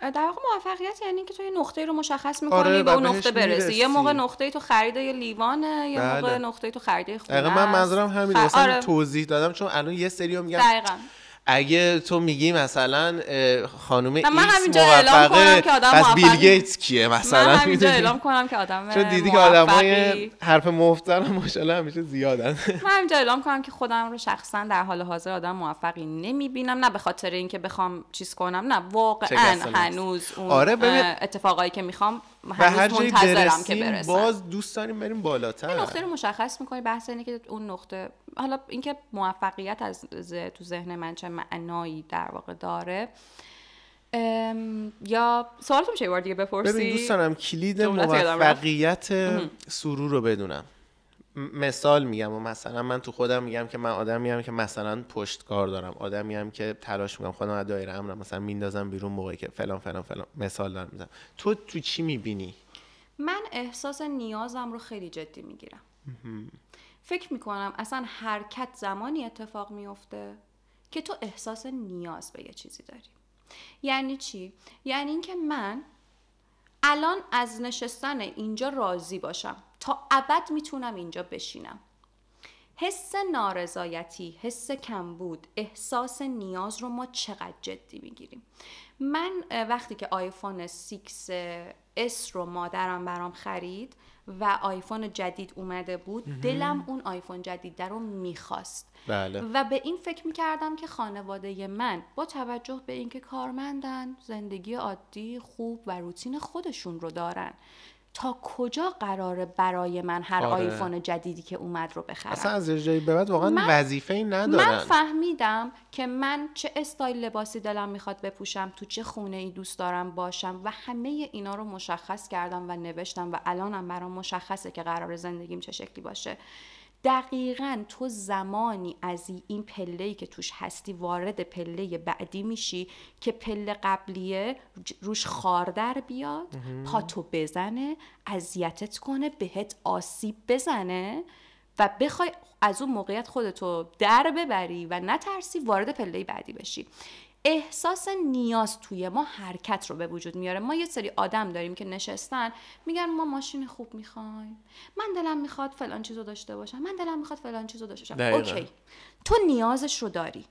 در واقع موفقیت یعنی که تو یه نقطه رو مشخص میکنی آره به اون نقطه برسی. یه موقع نقطه تو خریده یه لیوانه یه موقع بله. نقطه تو خریده خونه من منظورم همین آره. توضیح دادم چون الان یه سری میگم دقیقاً اگه تو میگی مثلا خانم ایکس من همینجا اعلام کنم که آدم پس بیل گیتس کیه مثلا من همینجا اعلام کنم که آدم چون دیدی که آدمای حرف مفتر ماشاءالله همیشه زیادن من همینجا اعلام کنم که خودم رو شخصا در حال حاضر آدم موفقی نمیبینم نه به خاطر اینکه بخوام چیز کنم نه واقعا هنوز اون آره اتفاقایی که میخوام هر منتظرم که برسیم باز دوست داریم بریم بالاتر نقطه رو مشخص میکنی بحث اینه که اون نقطه حالا اینکه موفقیت از تو ذهن من چه معنایی در واقع داره یا سوالتون میشه یه بار دیگه بپرسی ببین دوست دارم کلید موفقیت سرور رو بدونم مثال میگم و مثلا من تو خودم میگم که من آدمی میگم که مثلا پشتکار دارم آدمی هم که تلاش میکنم خودم از دایره امرم مثلا میندازم بیرون موقعی که فلان فلان فلان مثال دارم میزنم تو تو چی میبینی من احساس نیازم رو خیلی جدی میگیرم فکر میکنم اصلا حرکت زمانی اتفاق میفته که تو احساس نیاز به یه چیزی داری یعنی چی یعنی اینکه من الان از نشستن اینجا راضی باشم تا ابد میتونم اینجا بشینم حس نارضایتی، حس کمبود، احساس نیاز رو ما چقدر جدی میگیریم من وقتی که آیفون 6 اس رو مادرم برام خرید و آیفون جدید اومده بود دلم اون آیفون جدید رو میخواست بله. و به این فکر میکردم که خانواده من با توجه به اینکه کارمندن زندگی عادی خوب و روتین خودشون رو دارن تا کجا قراره برای من هر آره. آیفون جدیدی که اومد رو بخرم اصلا از جایی به بعد واقعا وظیفه این ندارن من فهمیدم که من چه استایل لباسی دلم میخواد بپوشم تو چه خونه ای دوست دارم باشم و همه اینا رو مشخص کردم و نوشتم و الانم برام مشخصه که قرار زندگیم چه شکلی باشه دقیقا تو زمانی از این پله که توش هستی وارد پله بعدی میشی که پله قبلیه روش خار در بیاد پاتو بزنه اذیتت کنه بهت آسیب بزنه و بخوای از اون موقعیت خودتو در ببری و نترسی وارد پله بعدی بشی احساس نیاز توی ما حرکت رو به وجود میاره ما یه سری آدم داریم که نشستن میگن ما ماشین خوب میخوایم من دلم میخواد فلان چیزو داشته باشم من دلم میخواد فلان چیزو داشته باشم اوکی تو نیازش رو داری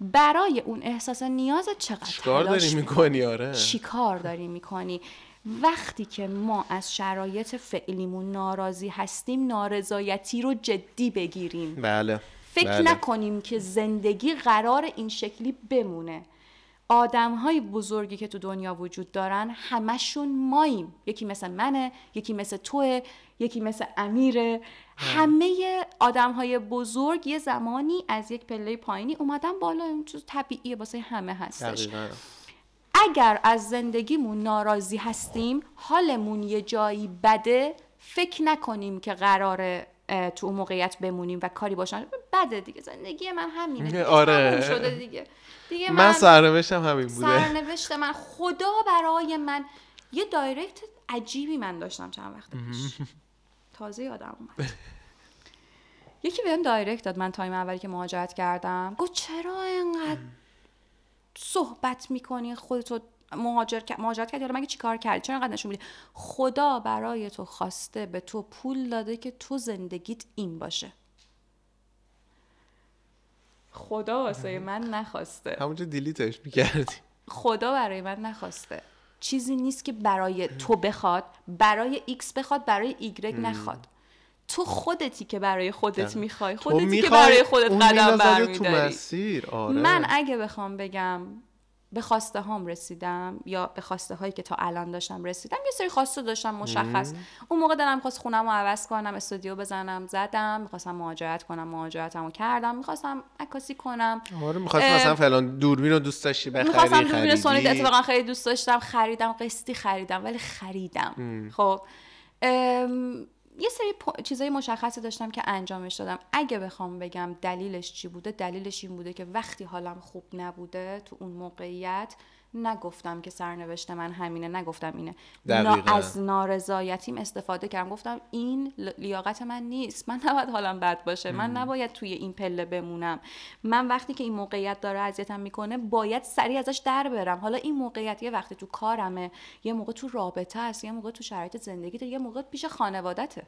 برای اون احساس نیاز چقدر چیکار داری میکنی آره چیکار داری میکنی وقتی که ما از شرایط فعلیمون ناراضی هستیم نارضایتی رو جدی بگیریم بله فکر بله. نکنیم که زندگی قرار این شکلی بمونه آدم های بزرگی که تو دنیا وجود دارن همشون ماییم یکی مثل منه یکی مثل توه یکی مثل امیره بله. همه آدم های بزرگ یه زمانی از یک پله پایینی اومدن بالا این چیز طبیعیه واسه همه هستش اگر از زندگیمون ناراضی هستیم حالمون یه جایی بده فکر نکنیم که قراره تو اون موقعیت بمونیم و کاری باشن بده دیگه زندگی من همینه دیگه آره شده دیگه دیگه من, من سرنوشتم همین بوده سرنوشت من خدا برای من یه دایرکت عجیبی من داشتم چند وقت پیش تازه یادم اومد بله. یکی بهم دایرکت داد من تایم اولی که مهاجرت کردم گفت چرا اینقدر صحبت میکنی خودتو مهاجر مهاجرت کردی حالا مگه چیکار کردی چرا انقدر نشون میدی خدا برای تو خواسته به تو پول داده که تو زندگیت این باشه خدا واسه من نخواسته همونجا دیلیتش میکردی خدا برای من نخواسته چیزی نیست که برای تو بخواد برای ایکس بخواد برای ایگرگ نخواد تو خودتی که برای خودت یعنی میخوای خودتی که برای خودت قدم برمیداری آره. من اگه بخوام بگم به خواسته هام رسیدم یا به خواسته هایی که تا الان داشتم رسیدم یه سری خواسته داشتم مشخص اون موقع دلم خواست خونم رو عوض کنم استودیو بزنم زدم میخواستم مهاجرت کنم مهاجرتمو کردم میخواستم عکاسی کنم آره میخواستم مثلا فلان دوربین رو دوست داشتی بخری میخواستم دوربین سونی اتفاقا خیلی دوست داشتم خریدم قسطی خریدم ولی خریدم مم. خب یه سری چیزای مشخصی داشتم که انجامش دادم اگه بخوام بگم دلیلش چی بوده دلیلش این بوده که وقتی حالم خوب نبوده تو اون موقعیت نگفتم که سرنوشت من همینه نگفتم اینه نا از نارضایتیم استفاده کردم گفتم این لیاقت من نیست من نباید حالم بد باشه من نباید توی این پله بمونم من وقتی که این موقعیت داره اذیتم میکنه باید سریع ازش در برم حالا این موقعیت یه وقتی تو کارمه یه موقع تو رابطه است یه موقع تو شرایط زندگی یه موقع پیش خانوادته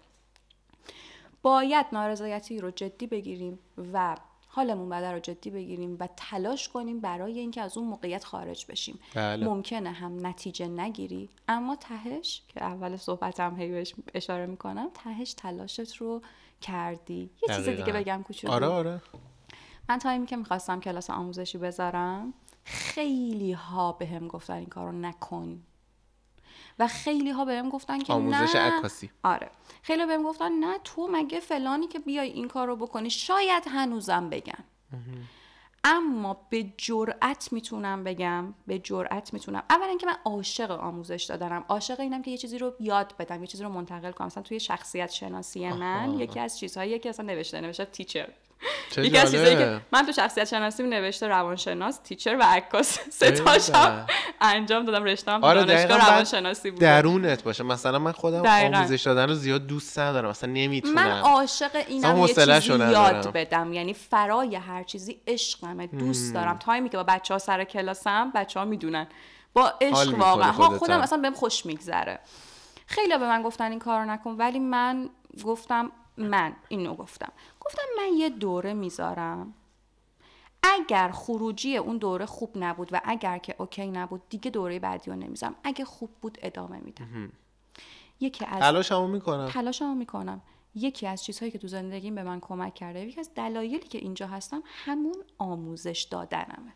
باید نارضایتی رو جدی بگیریم و حالمون بده رو جدی بگیریم و تلاش کنیم برای اینکه از اون موقعیت خارج بشیم بله. ممکنه هم نتیجه نگیری اما تهش که اول صحبتم هی بهش اشاره میکنم تهش تلاشت رو کردی یه چیز دیگه بگم کوچولو آره آره من تایمی که میخواستم کلاس آموزشی بذارم خیلی ها به هم گفتن این کارو نکن و خیلی ها بهم گفتن که آموزش نه عکاسی آره خیلی بهم گفتن نه تو مگه فلانی که بیای این کار رو بکنی شاید هنوزم بگن اما به جرأت میتونم بگم به جرأت میتونم اولا که من عاشق آموزش دادنم عاشق اینم که یه چیزی رو یاد بدم یه چیزی رو منتقل کنم مثلا توی شخصیت شناسی من یکی از چیزهایی که اصلا نوشته نوشته تیچر یکی من تو شخصیت شناسی نوشته روانشناس تیچر و عکاس سه تاشم انجام دادم رشتم آره دانشگاه روانشناسی بود درونت باشه مثلا من خودم آموزش دادن رو زیاد دوست ندارم مثلا نمیتونم من عاشق اینم یه چیزی یاد بدم یعنی فرای هر چیزی عشقمه دوست دارم تایمی که با بچه ها سر کلاسم بچه ها میدونن با عشق واقعا خودم اصلا بهم خوش میگذره خیلی به من گفتن این کارو نکن ولی من گفتم من اینو گفتم گفتم من یه دوره میذارم اگر خروجی اون دوره خوب نبود و اگر که اوکی نبود دیگه دوره بعدی رو نمیذارم اگه خوب بود ادامه میدم یکی از تلاشمو میکنم تلاشمو میکنم یکی از چیزهایی که تو زندگیم به من کمک کرده یکی از دلایلی که اینجا هستم همون آموزش دادنمه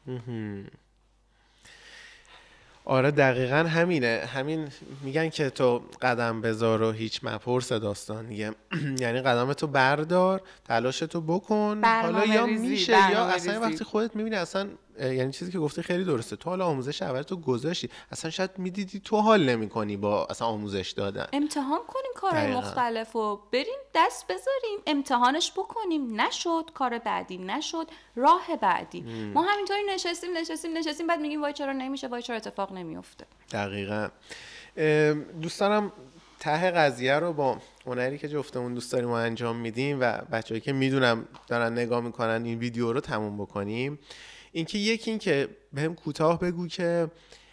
آره دقیقا همینه همین میگن که تو قدم بذار و هیچ مپرس داستان یعنی قدم تو بردار تلاش تو بکن حالا یا میشه یا اصلا وقتی خودت میبینی اصلا یعنی چیزی که گفته خیلی درسته تو حالا آموزش اول تو گذاشتی اصلا شاید میدیدی تو حال کنی با اصلا آموزش دادن امتحان کنیم کارهای مختلف و بریم دست بذاریم امتحانش بکنیم نشد کار بعدی نشد راه بعدی ما همینطوری نشستیم نشستیم نشستیم بعد میگیم وای چرا نمیشه وای چرا اتفاق نمیفته دقیقا دوستانم ته قضیه رو با هنری که جفتمون دوست داریم و انجام میدیم و بچههایی که میدونم دارن نگاه میکنن این ویدیو رو تموم بکنیم اینکه یکی اینکه که بهم کوتاه بگو که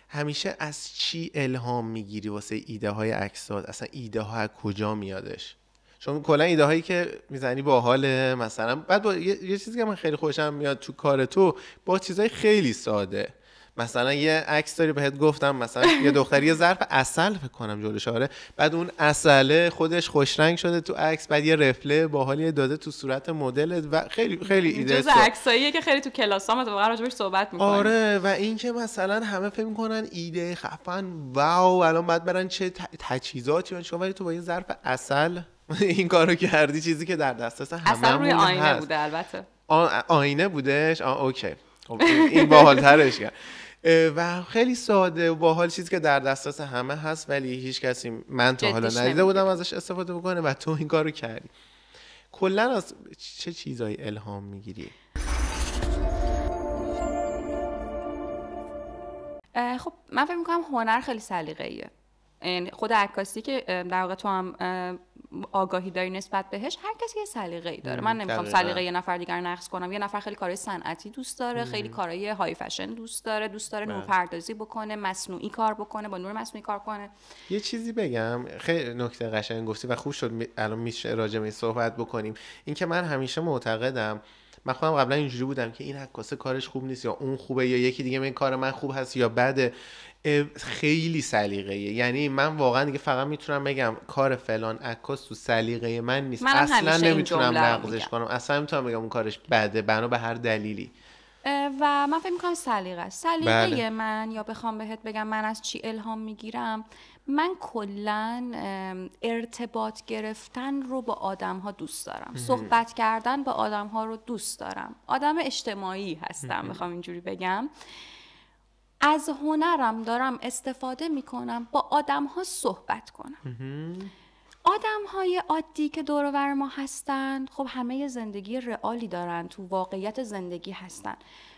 همیشه از چی الهام میگیری واسه ایده های عکسات اصلا ایده ها از کجا میادش چون کلا ایده هایی که میزنی با حال مثلا بعد یه،, یه چیزی که من خیلی خوشم میاد تو کار تو با چیزهای خیلی ساده مثلا یه عکس داری بهت گفتم مثلا یه دختری یه ظرف اصل فکر کنم جلوش آره بعد اون اصله خودش خوش رنگ شده تو عکس بعد یه رفله باحالی داده تو صورت مدلت و خیلی خیلی ایده جز عکساییه که خیلی تو کلاسام واقعا راجبش صحبت میکنی آره و اینکه مثلا همه فکر میکنن ایده خفن واو الان بعد برن چه تجهیزاتی شما ولی تو با یه ظرف اصل این کارو کردی چیزی که در دسترس همه روی آینه بوده البته آینه بودش اوکی خب، این ترش کرد و خیلی ساده و باحال چیزی که در دسترس همه هست ولی هیچ کسی من تا حالا ندیده بودم ازش استفاده بکنه و تو این کارو کردی کلا از چه چیزایی الهام میگیری خب من فکر میکنم هنر خیلی سلیقه‌ایه یعنی خود عکاسی که در واقع تو هم آگاهی داری نسبت بهش هر کسی یه سلیقه ای داره من نمیخوام سلیقه یه نفر دیگر نقص کنم یه نفر خیلی کارهای صنعتی دوست داره خیلی کارهای های فشن دوست داره دوست داره بله. نورپردازی بکنه مصنوعی کار بکنه با نور مصنوعی کار کنه یه چیزی بگم خیلی نکته قشنگ گفتی و خوب شد الان میشه راجع به صحبت بکنیم اینکه من همیشه معتقدم من خودم قبلا اینجوری بودم که این عکاسه کارش خوب نیست یا اون خوبه یا یکی دیگه من کار من خوب هست یا بده خیلی سلیقه‌ایه یعنی من واقعا دیگه فقط میتونم بگم کار فلان عکاس تو سلیقه من نیست من اصلا نمیتونم نقضش کنم اصلا نمیتونم بگم اون کارش بده بنا به هر دلیلی و من فکر میکنم سلیقه است سلیقه بله. من یا بخوام بهت بگم من از چی الهام میگیرم من کلا ارتباط گرفتن رو با آدم ها دوست دارم صحبت کردن با آدم ها رو دوست دارم آدم اجتماعی هستم بخوام اینجوری بگم از هنرم دارم استفاده میکنم با آدم ها صحبت کنم آدم های عادی که دورور ما هستند خب همه زندگی رئالی دارند تو واقعیت زندگی هستند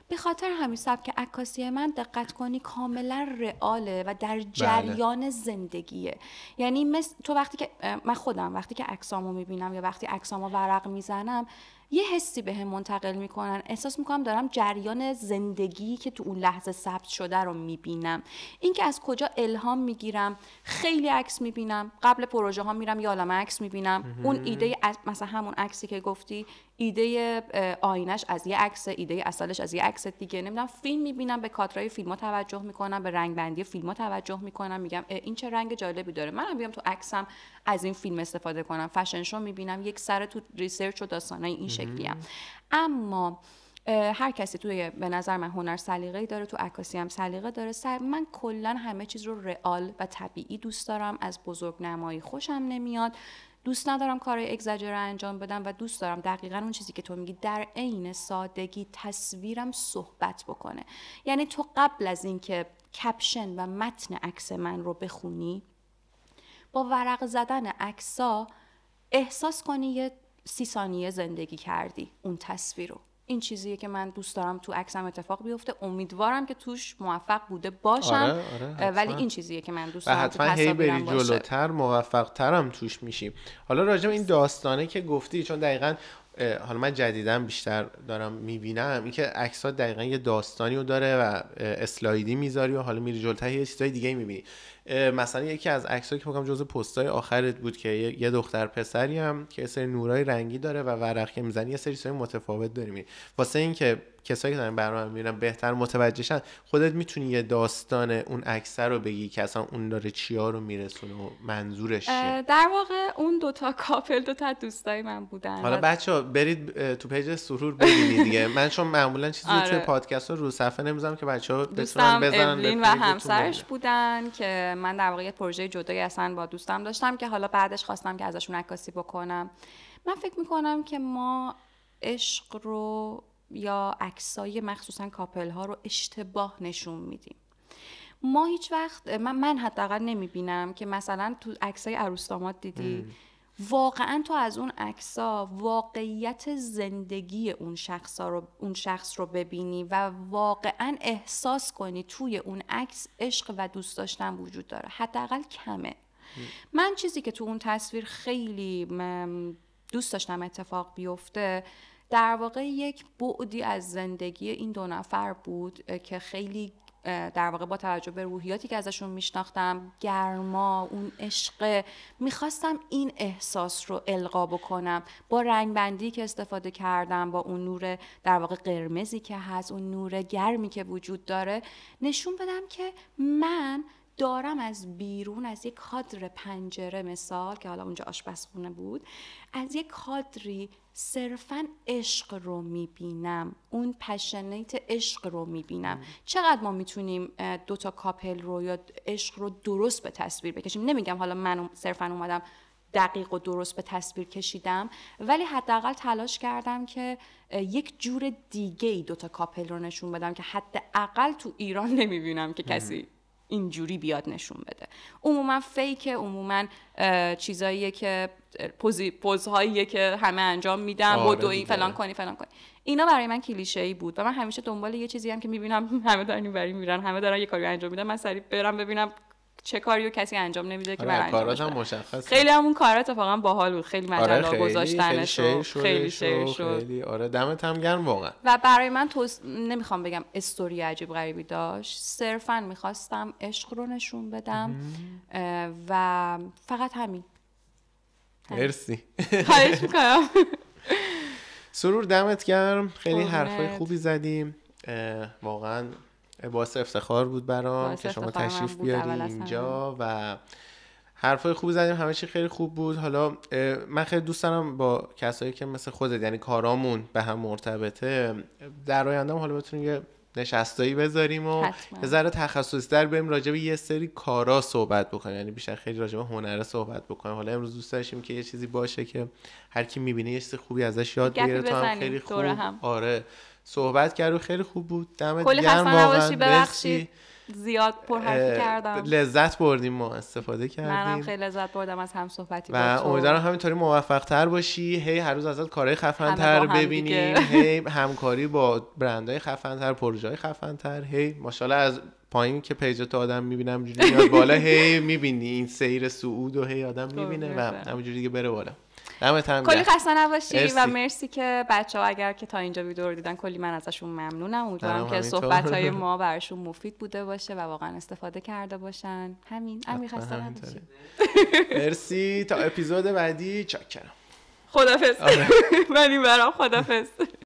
به خاطر همین سبک عکاسی من دقت کنی کاملا رئاله و در بله. جریان زندگیه یعنی مثل تو وقتی که من خودم وقتی که عکسامو میبینم یا وقتی عکسامو ورق میزنم یه حسی به هم منتقل میکنن احساس میکنم دارم جریان زندگی که تو اون لحظه ثبت شده رو میبینم اینکه از کجا الهام میگیرم خیلی عکس میبینم قبل پروژه ها میرم یه عالمه عکس میبینم اون ایده مثلا همون عکسی که گفتی ایده آینش از یه عکس ایده اصلش از یه عکس دیگه نمیدونم فیلم میبینم به کادرای فیلم توجه میکنم به رنگ بندی فیلم توجه میکنم میگم این چه رنگ جالبی داره منم بیام تو عکسم از این فیلم استفاده کنم فشن شو میبینم یک سر تو ریسرچ و داستانای این شکلی اما هر کسی توی به نظر من هنر سلیقه‌ای داره تو عکاسی هم سلیقه داره سر من کلا همه چیز رو رئال و طبیعی دوست دارم از بزرگ نمایی خوشم نمیاد دوست ندارم کارهای اگزاجر انجام بدم و دوست دارم دقیقا اون چیزی که تو میگی در عین سادگی تصویرم صحبت بکنه یعنی تو قبل از اینکه کپشن و متن عکس من رو بخونی با ورق زدن عکسا احساس کنی یه سی ثانیه زندگی کردی اون تصویر رو این چیزیه که من دوست دارم تو عکسم اتفاق بیفته امیدوارم که توش موفق بوده باشم آره، آره، ولی این چیزیه که من دوست دارم حتما هی بری جلوتر موفق ترم توش میشیم حالا راجع این داستانه که گفتی چون دقیقا حالا من جدیدم بیشتر دارم میبینم اینکه ها دقیقا یه داستانی رو داره و اسلایدی میذاری و حالا میری جلتر یه چیزای دیگه میبینی مثلا یکی از عکسایی که میگم جزو پستای آخرت بود که یه دختر پسری هم که یه سری نورای رنگی داره و ورق که میزنی یه سری چیزای متفاوت داری میبینی واسه اینکه کسایی که دارن برنامه میبینن بهتر متوجهشن خودت میتونی یه داستان اون اکثر رو بگی که اصلا اون داره چیا رو میرسونه و منظورش چیه در واقع اون دوتا کاپل دوتا دوستای من بودن حالا بچه برید تو پیج سرور ببینید دیگه من چون معمولا چیزی آره. توی پادکست رو صفحه نمیذارم که بچه ها بتونن بزنن و همسرش بودن که من در واقع یه پروژه جدایی اصلا با دوستم داشتم که حالا بعدش خواستم که ازشون عکاسی بکنم من فکر میکنم که ما عشق رو یا عکسای مخصوصا کاپل ها رو اشتباه نشون میدیم ما هیچ وقت من, من حداقل نمیبینم که مثلا تو عکسای عروس دیدی واقعا تو از اون عکسا واقعیت زندگی اون شخص رو اون شخص رو ببینی و واقعا احساس کنی توی اون عکس عشق و دوست داشتن وجود داره حداقل کمه من چیزی که تو اون تصویر خیلی دوست داشتم اتفاق بیفته در واقع یک بعدی از زندگی این دو نفر بود که خیلی در واقع با توجه به روحیاتی که ازشون میشناختم گرما اون عشق میخواستم این احساس رو القا بکنم با رنگ که استفاده کردم با اون نور در واقع قرمزی که هست اون نور گرمی که وجود داره نشون بدم که من دارم از بیرون از یک کادر پنجره مثال که حالا اونجا آشپزخونه بود از یک کادری صرفا عشق رو میبینم اون پشنیت عشق رو میبینم چقدر ما میتونیم دو تا کاپل رو یا عشق رو درست به تصویر بکشیم نمیگم حالا من صرفا اومدم دقیق و درست به تصویر کشیدم ولی حداقل تلاش کردم که یک جور دیگه ای دوتا کاپل رو نشون بدم که حداقل تو ایران نمیبینم که کسی اینجوری بیاد نشون بده عموما فیک عموما چیزاییه که پوزی، پوزهاییه که همه انجام میدن آره و فلان کنی فلان کنی اینا برای من کلیشه ای بود و من همیشه دنبال یه چیزی هم که میبینم همه دارن اینوری میرن همه دارن یه کاری انجام میدن من سریع برم ببینم چه کاریو کسی انجام نمیده که من آره، انجام مشخص خیلی همون کارات اتفاقا باحال بود خیلی مجلا آره گذاشتنش خیلی شیر خیلی, شد. خیلی آره دمت هم گرم واقعا و برای من تو نمیخوام بگم استوری عجیب غریبی داشت صرفا میخواستم عشق رو نشون بدم و فقط همین مرسی خواهش میکنم سرور دمت گرم خیلی حرفای خوبی زدیم واقعا باعث افتخار بود برام که شما تشریف بیاری اینجا و حرفای خوبی زدیم همه چی خیلی خوب بود حالا من خیلی دوست دارم با کسایی که مثل خودت یعنی کارامون به هم مرتبطه در آینده حالا بتونیم یه نشستایی بذاریم و یه ذره تخصصی در بریم راجع به یه سری کارا صحبت بکنیم یعنی بیشتر خیلی راجع به هنره صحبت بکنیم حالا امروز دوست داشتیم که یه چیزی باشه که هر کی می‌بینه یه چیز خوبی ازش یاد بگیره تا خیلی خوب آره صحبت کرد و خیلی خوب بود دمت کلی گرم واقعا ببخشید زیاد پر کردم لذت بردیم ما استفاده کردیم منم خیلی لذت بردم از هم صحبتی و امیدوارم همینطوری موفق تر باشی هی هر روز ازت کارهای خفن تر هی همکاری با برندهای خفن تر پروژه خفن تر هی hey, ماشاءالله از پایین که پیج آدم میبینم جوری بالا هی میبینی این سیر صعود و هی آدم خب، میبینه و همینجوری دیگه بره بالا کلی خسته نباشی و مرسی که بچه ها اگر که تا اینجا ویدیو رو دیدن کلی من ازشون ممنونم امیدوارم که صحبت های ما برشون مفید بوده باشه و واقعا استفاده کرده باشن همین امی خسته نباشی مرسی تا اپیزود بعدی چاکرم خدافظ آره. من برام خدافظ